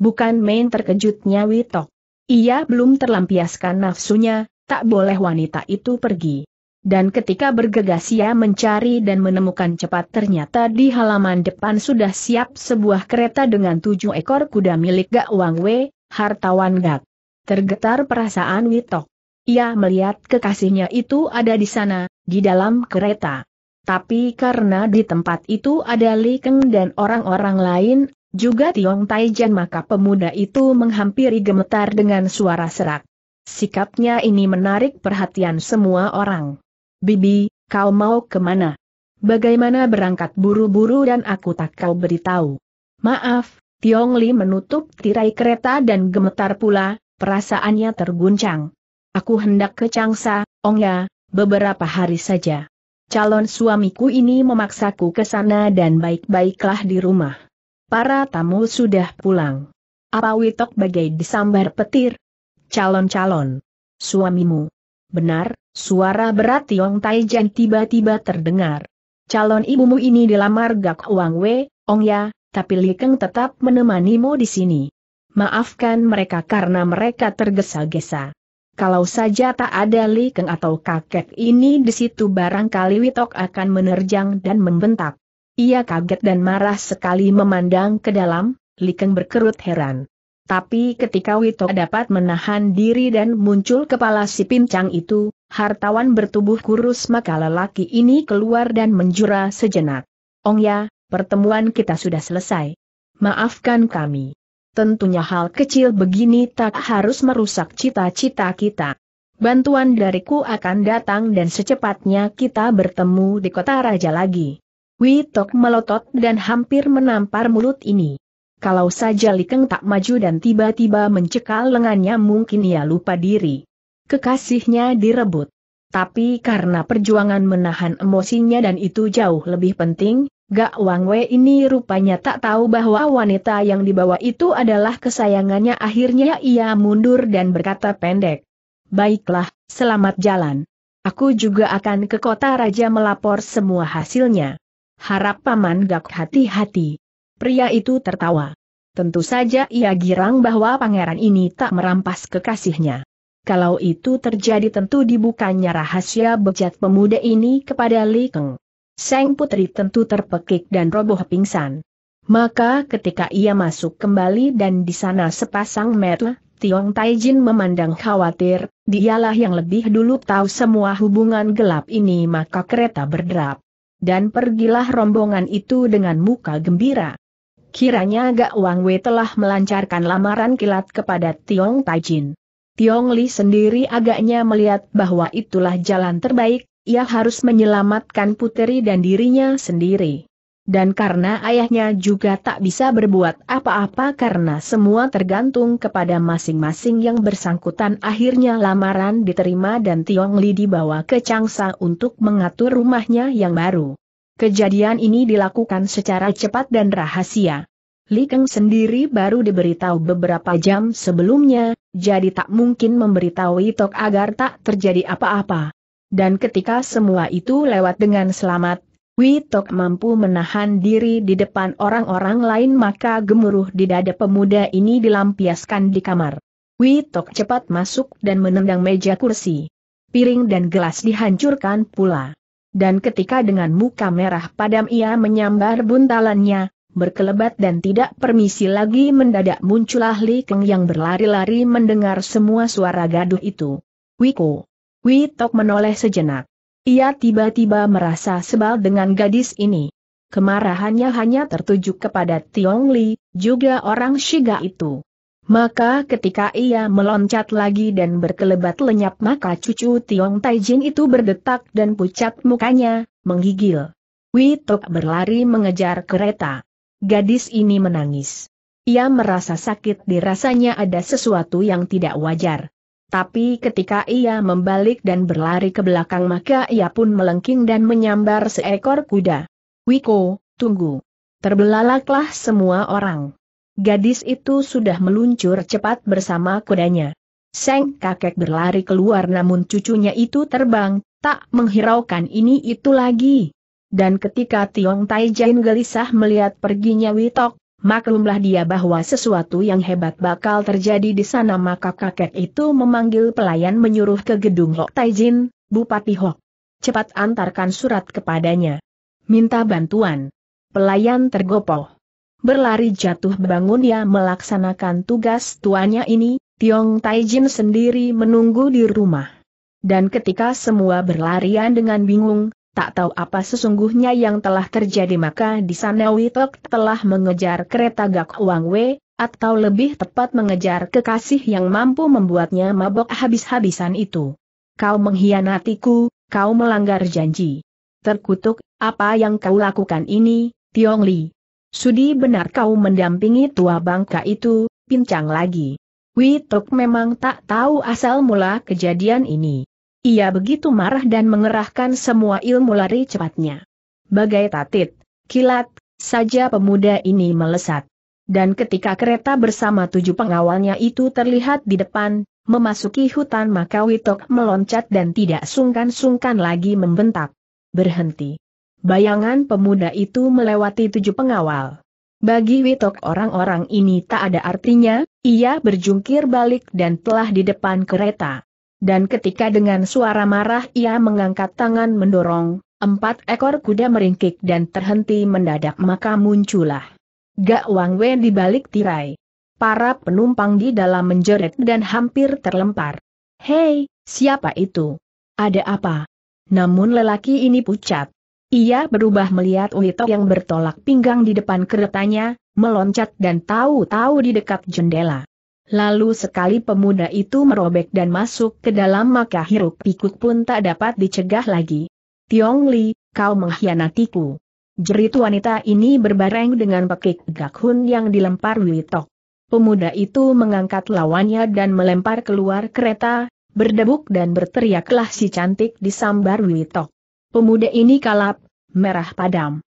bukan main terkejutnya Witok. Ia belum terlampiaskan nafsunya, tak boleh wanita itu pergi. Dan ketika bergegas ia mencari dan menemukan cepat ternyata di halaman depan sudah siap sebuah kereta dengan tujuh ekor kuda milik Gak Wang Wei, hartawan Gak. Tergetar perasaan Witok. Ia melihat kekasihnya itu ada di sana, di dalam kereta. Tapi karena di tempat itu ada Li Keng dan orang-orang lain, juga Tiong Taijan maka pemuda itu menghampiri gemetar dengan suara serak. Sikapnya ini menarik perhatian semua orang. Bibi, kau mau kemana? Bagaimana berangkat buru-buru dan aku tak kau beritahu? Maaf, Tiong Li menutup tirai kereta dan gemetar pula, perasaannya terguncang. Aku hendak ke Changsa, Ong Ya, beberapa hari saja. Calon suamiku ini memaksaku ke sana dan baik-baiklah di rumah para tamu sudah pulang. Apa Witok bagai disambar petir? Calon-calon. Suamimu. Benar, suara berat Yong Taijan tiba-tiba terdengar. Calon ibumu ini dilamar Gak Wang Wei, Ong Ya, tapi Li Keng tetap menemanimu di sini. Maafkan mereka karena mereka tergesa-gesa. Kalau saja tak ada Li Keng atau kakek ini di situ barangkali Witok akan menerjang dan membentak. Ia kaget dan marah sekali memandang ke dalam, Likeng berkerut heran. Tapi ketika Wito dapat menahan diri dan muncul kepala si pincang itu, hartawan bertubuh kurus maka lelaki ini keluar dan menjura sejenak. Ong ya, pertemuan kita sudah selesai. Maafkan kami. Tentunya hal kecil begini tak harus merusak cita-cita kita. Bantuan dariku akan datang dan secepatnya kita bertemu di kota raja lagi. Witok melotot dan hampir menampar mulut ini. Kalau saja Likeng tak maju dan tiba-tiba mencekal lengannya mungkin ia lupa diri. Kekasihnya direbut. Tapi karena perjuangan menahan emosinya dan itu jauh lebih penting, Gak Wang Wei ini rupanya tak tahu bahwa wanita yang dibawa itu adalah kesayangannya akhirnya ia mundur dan berkata pendek. Baiklah, selamat jalan. Aku juga akan ke kota raja melapor semua hasilnya. Harap Paman Gak hati-hati. Pria itu tertawa. Tentu saja ia girang bahwa pangeran ini tak merampas kekasihnya. Kalau itu terjadi tentu dibukanya rahasia bejat pemuda ini kepada Li Keng. Sang putri tentu terpekik dan roboh pingsan. Maka ketika ia masuk kembali dan di sana sepasang merlah Tiong Taijin memandang khawatir, dialah yang lebih dulu tahu semua hubungan gelap ini maka kereta berderap dan pergilah rombongan itu dengan muka gembira. Kiranya Gak Wang Wei telah melancarkan lamaran kilat kepada Tiong Taijin. Tiong Li sendiri agaknya melihat bahwa itulah jalan terbaik, ia harus menyelamatkan puteri dan dirinya sendiri. Dan karena ayahnya juga tak bisa berbuat apa-apa karena semua tergantung kepada masing-masing yang bersangkutan akhirnya lamaran diterima dan Tiong Li dibawa ke Changsa untuk mengatur rumahnya yang baru. Kejadian ini dilakukan secara cepat dan rahasia. Li Keng sendiri baru diberitahu beberapa jam sebelumnya, jadi tak mungkin memberitahu Itok agar tak terjadi apa-apa. Dan ketika semua itu lewat dengan selamat, Witok mampu menahan diri di depan orang-orang lain maka gemuruh di dada pemuda ini dilampiaskan di kamar. Witok cepat masuk dan menendang meja kursi. Piring dan gelas dihancurkan pula. Dan ketika dengan muka merah padam ia menyambar buntalannya, berkelebat dan tidak permisi lagi mendadak muncullah Li Keng yang berlari-lari mendengar semua suara gaduh itu. Wiko. Witok menoleh sejenak. Ia tiba-tiba merasa sebal dengan gadis ini. Kemarahannya hanya tertuju kepada Tiong Li, juga orang Shiga itu. Maka ketika ia meloncat lagi dan berkelebat lenyap maka cucu Tiong Taijin itu berdetak dan pucat mukanya, menggigil. Witok berlari mengejar kereta. Gadis ini menangis. Ia merasa sakit dirasanya ada sesuatu yang tidak wajar. Tapi ketika ia membalik dan berlari ke belakang maka ia pun melengking dan menyambar seekor kuda. Wiko, tunggu. Terbelalaklah semua orang. Gadis itu sudah meluncur cepat bersama kudanya. Seng kakek berlari keluar namun cucunya itu terbang, tak menghiraukan ini itu lagi. Dan ketika Tiong Tai Jain gelisah melihat perginya Witok, maklumlah dia bahwa sesuatu yang hebat bakal terjadi di sana maka kakek itu memanggil pelayan menyuruh ke gedung Hok Taijin, Bupati Hok. Cepat antarkan surat kepadanya. Minta bantuan. Pelayan tergopoh. Berlari jatuh bangun dia melaksanakan tugas tuannya ini, Tiong Taijin sendiri menunggu di rumah. Dan ketika semua berlarian dengan bingung, tak tahu apa sesungguhnya yang telah terjadi maka di sana Witok telah mengejar kereta Gak Wang Wei, atau lebih tepat mengejar kekasih yang mampu membuatnya mabok habis-habisan itu. Kau mengkhianatiku, kau melanggar janji. Terkutuk, apa yang kau lakukan ini, Tiong Li? Sudi benar kau mendampingi tua bangka itu, pincang lagi. Witok memang tak tahu asal mula kejadian ini. Ia begitu marah dan mengerahkan semua ilmu lari cepatnya. Bagai tatit, kilat, saja pemuda ini melesat. Dan ketika kereta bersama tujuh pengawalnya itu terlihat di depan, memasuki hutan maka Witok meloncat dan tidak sungkan-sungkan lagi membentak. Berhenti. Bayangan pemuda itu melewati tujuh pengawal. Bagi Witok orang-orang ini tak ada artinya, ia berjungkir balik dan telah di depan kereta dan ketika dengan suara marah ia mengangkat tangan mendorong, empat ekor kuda meringkik dan terhenti mendadak maka muncullah. Gak Wang Wei di balik tirai. Para penumpang di dalam menjerit dan hampir terlempar. Hei, siapa itu? Ada apa? Namun lelaki ini pucat. Ia berubah melihat Wito yang bertolak pinggang di depan keretanya, meloncat dan tahu-tahu di dekat jendela. Lalu sekali pemuda itu merobek dan masuk ke dalam maka hiruk pikuk pun tak dapat dicegah lagi. Tiong Li, kau mengkhianatiku. Jerit wanita ini berbareng dengan pekik gakhun yang dilempar Witok. Pemuda itu mengangkat lawannya dan melempar keluar kereta, berdebuk dan berteriaklah si cantik disambar Witok. Pemuda ini kalap, merah padam.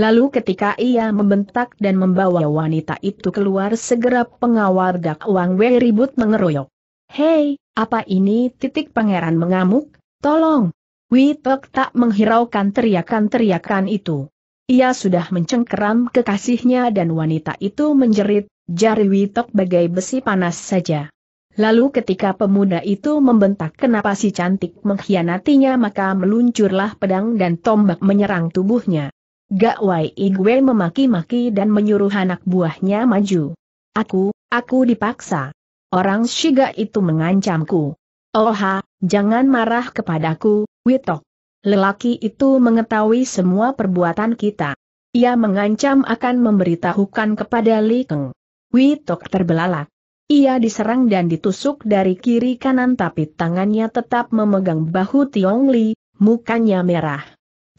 Lalu ketika ia membentak dan membawa wanita itu keluar segera pengawal Gak Wang Wei ribut mengeroyok. Hei, apa ini titik pangeran mengamuk, tolong. Wei Witok tak menghiraukan teriakan-teriakan itu. Ia sudah mencengkeram kekasihnya dan wanita itu menjerit, jari Wei Witok bagai besi panas saja. Lalu ketika pemuda itu membentak kenapa si cantik mengkhianatinya maka meluncurlah pedang dan tombak menyerang tubuhnya. Gak Wai Igwe memaki-maki dan menyuruh anak buahnya maju. Aku, aku dipaksa. Orang Shiga itu mengancamku. Oha, jangan marah kepadaku, Witok. Lelaki itu mengetahui semua perbuatan kita. Ia mengancam akan memberitahukan kepada Li Keng. Witok terbelalak. Ia diserang dan ditusuk dari kiri kanan tapi tangannya tetap memegang bahu Tiong Li, mukanya merah.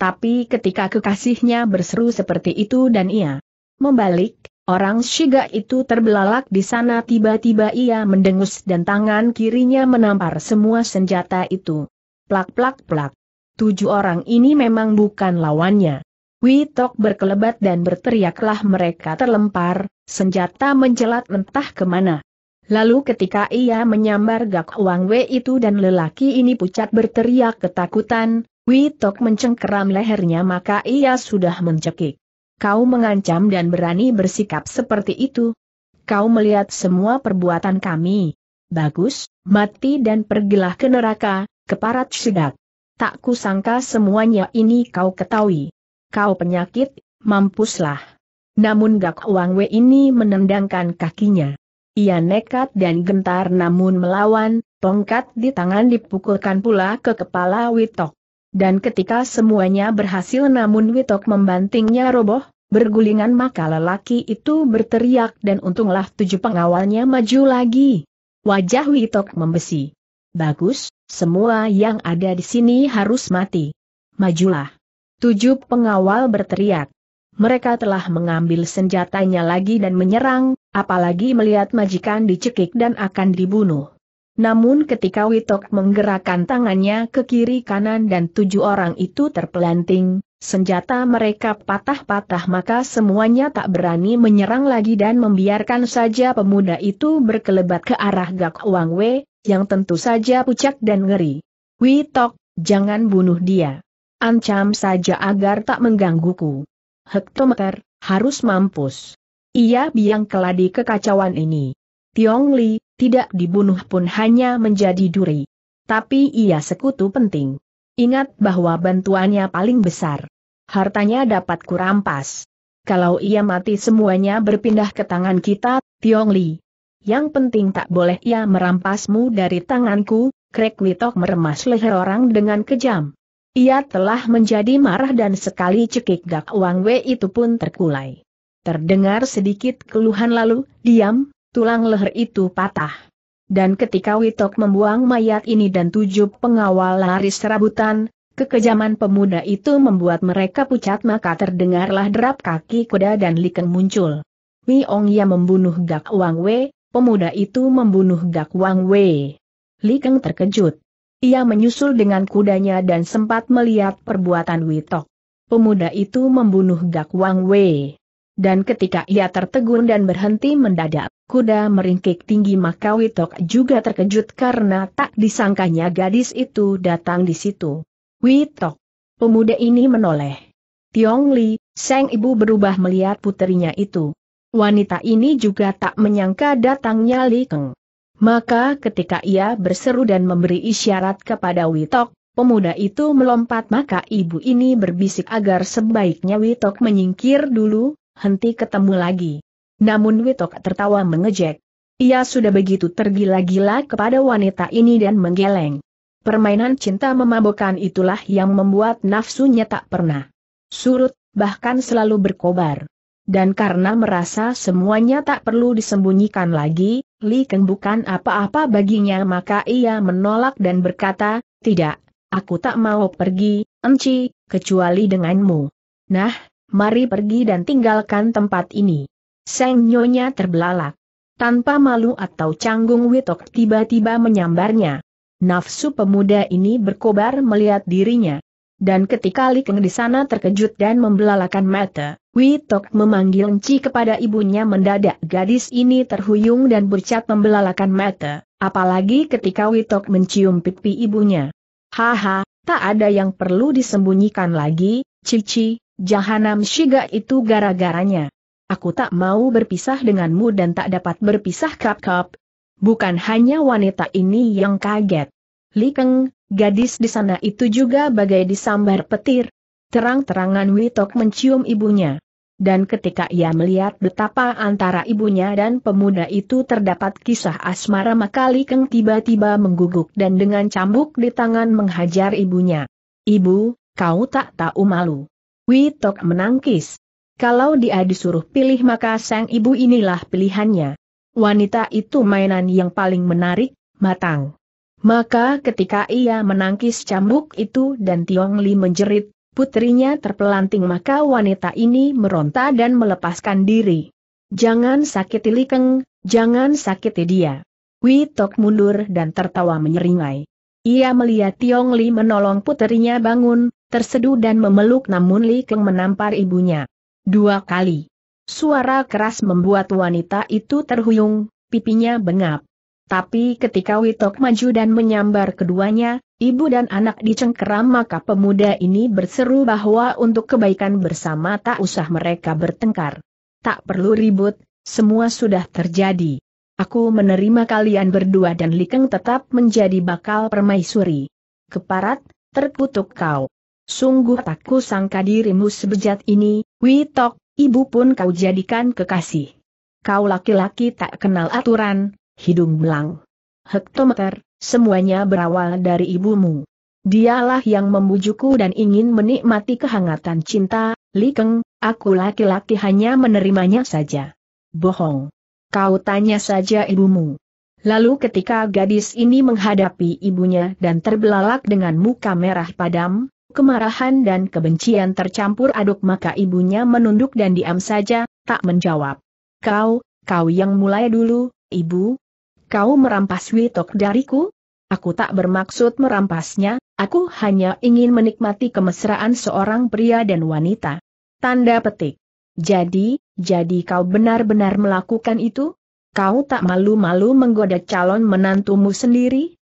Tapi ketika kekasihnya berseru seperti itu dan ia membalik, orang Shiga itu terbelalak di sana tiba-tiba ia mendengus dan tangan kirinya menampar semua senjata itu. Plak-plak-plak. Tujuh orang ini memang bukan lawannya. Witok berkelebat dan berteriaklah mereka terlempar, senjata mencelat entah kemana. Lalu ketika ia menyambar Gak Wang Wei itu dan lelaki ini pucat berteriak ketakutan, Witok mencengkeram lehernya maka ia sudah mencekik. Kau mengancam dan berani bersikap seperti itu. Kau melihat semua perbuatan kami. Bagus, mati dan pergilah ke neraka, keparat sedak. Tak kusangka semuanya ini kau ketahui. Kau penyakit, mampuslah. Namun Gak Wang Wei ini menendangkan kakinya. Ia nekat dan gentar namun melawan, tongkat di tangan dipukulkan pula ke kepala Witok. Dan ketika semuanya berhasil namun Witok membantingnya roboh, bergulingan maka lelaki itu berteriak dan untunglah tujuh pengawalnya maju lagi. Wajah Witok membesi. Bagus, semua yang ada di sini harus mati. Majulah. Tujuh pengawal berteriak. Mereka telah mengambil senjatanya lagi dan menyerang, apalagi melihat majikan dicekik dan akan dibunuh. Namun ketika Witok menggerakkan tangannya ke kiri kanan dan tujuh orang itu terpelanting, senjata mereka patah-patah maka semuanya tak berani menyerang lagi dan membiarkan saja pemuda itu berkelebat ke arah Gak Wang Wei, yang tentu saja pucat dan ngeri. Witok, jangan bunuh dia. Ancam saja agar tak menggangguku. Hektometer, harus mampus. Ia biang keladi kekacauan ini. Tiong Li, tidak dibunuh pun hanya menjadi duri. Tapi ia sekutu penting. Ingat bahwa bantuannya paling besar. Hartanya dapat kurampas. Kalau ia mati semuanya berpindah ke tangan kita, Tiong Li. Yang penting tak boleh ia merampasmu dari tanganku, Krek Witok meremas leher orang dengan kejam. Ia telah menjadi marah dan sekali cekik Gak Wang Wei itu pun terkulai. Terdengar sedikit keluhan lalu, diam, tulang leher itu patah. Dan ketika Witok membuang mayat ini dan tujuh pengawal lari serabutan, kekejaman pemuda itu membuat mereka pucat maka terdengarlah derap kaki kuda dan liken muncul. Wiong Ya membunuh Gak Wang Wei, pemuda itu membunuh Gak Wang Wei. Li Keng terkejut. Ia menyusul dengan kudanya dan sempat melihat perbuatan Witok. Pemuda itu membunuh Gak Wang Wei dan ketika ia tertegun dan berhenti mendadak, kuda meringkik tinggi maka Witok juga terkejut karena tak disangkanya gadis itu datang di situ. Witok, pemuda ini menoleh. Tiong Li, sang ibu berubah melihat putrinya itu. Wanita ini juga tak menyangka datangnya Li Keng. Maka ketika ia berseru dan memberi isyarat kepada Witok, pemuda itu melompat maka ibu ini berbisik agar sebaiknya Witok menyingkir dulu, henti ketemu lagi. Namun Witok tertawa mengejek. Ia sudah begitu tergila-gila kepada wanita ini dan menggeleng. Permainan cinta memabukkan itulah yang membuat nafsunya tak pernah surut, bahkan selalu berkobar. Dan karena merasa semuanya tak perlu disembunyikan lagi, Li Keng bukan apa-apa baginya maka ia menolak dan berkata, tidak, aku tak mau pergi, enci, kecuali denganmu. Nah, mari pergi dan tinggalkan tempat ini. Seng Nyonya terbelalak. Tanpa malu atau canggung Witok tiba-tiba menyambarnya. Nafsu pemuda ini berkobar melihat dirinya. Dan ketika Likeng di sana terkejut dan membelalakan mata, Witok memanggil Enci kepada ibunya mendadak gadis ini terhuyung dan bercat membelalakan mata, apalagi ketika Witok mencium pipi ibunya. Haha, tak ada yang perlu disembunyikan lagi, Cici, Jahanam Shiga itu gara-garanya. Aku tak mau berpisah denganmu dan tak dapat berpisah kap-kap. Bukan hanya wanita ini yang kaget. Li Keng, gadis di sana itu juga bagai disambar petir. Terang-terangan Witok mencium ibunya. Dan ketika ia melihat betapa antara ibunya dan pemuda itu terdapat kisah asmara maka Li Keng tiba-tiba mengguguk dan dengan cambuk di tangan menghajar ibunya. Ibu, kau tak tahu malu. Witok menangkis. Kalau dia disuruh pilih maka sang ibu inilah pilihannya. Wanita itu mainan yang paling menarik, matang. Maka ketika ia menangkis cambuk itu dan Tiong Li menjerit, putrinya terpelanting maka wanita ini meronta dan melepaskan diri. Jangan sakiti Li Keng, jangan sakiti dia. Witok mundur dan tertawa menyeringai. Ia melihat Tiong Li menolong putrinya bangun, terseduh dan memeluk namun Li Keng menampar ibunya. Dua kali. Suara keras membuat wanita itu terhuyung, pipinya bengap. Tapi ketika Witok maju dan menyambar keduanya, ibu dan anak dicengkeram maka pemuda ini berseru bahwa untuk kebaikan bersama tak usah mereka bertengkar. Tak perlu ribut, semua sudah terjadi. Aku menerima kalian berdua dan Likeng tetap menjadi bakal permaisuri. Keparat, terkutuk kau. Sungguh tak kusangka dirimu sebejat ini, Witok, ibu pun kau jadikan kekasih. Kau laki-laki tak kenal aturan, hidung belang. Hektometer, semuanya berawal dari ibumu. Dialah yang memujuku dan ingin menikmati kehangatan cinta, Likeng, aku laki-laki hanya menerimanya saja. Bohong. Kau tanya saja ibumu. Lalu ketika gadis ini menghadapi ibunya dan terbelalak dengan muka merah padam, kemarahan dan kebencian tercampur aduk maka ibunya menunduk dan diam saja, tak menjawab. Kau, kau yang mulai dulu, ibu? Kau merampas Witok dariku? Aku tak bermaksud merampasnya, aku hanya ingin menikmati kemesraan seorang pria dan wanita. Tanda petik. Jadi, jadi kau benar-benar melakukan itu? Kau tak malu-malu menggoda calon menantumu sendiri?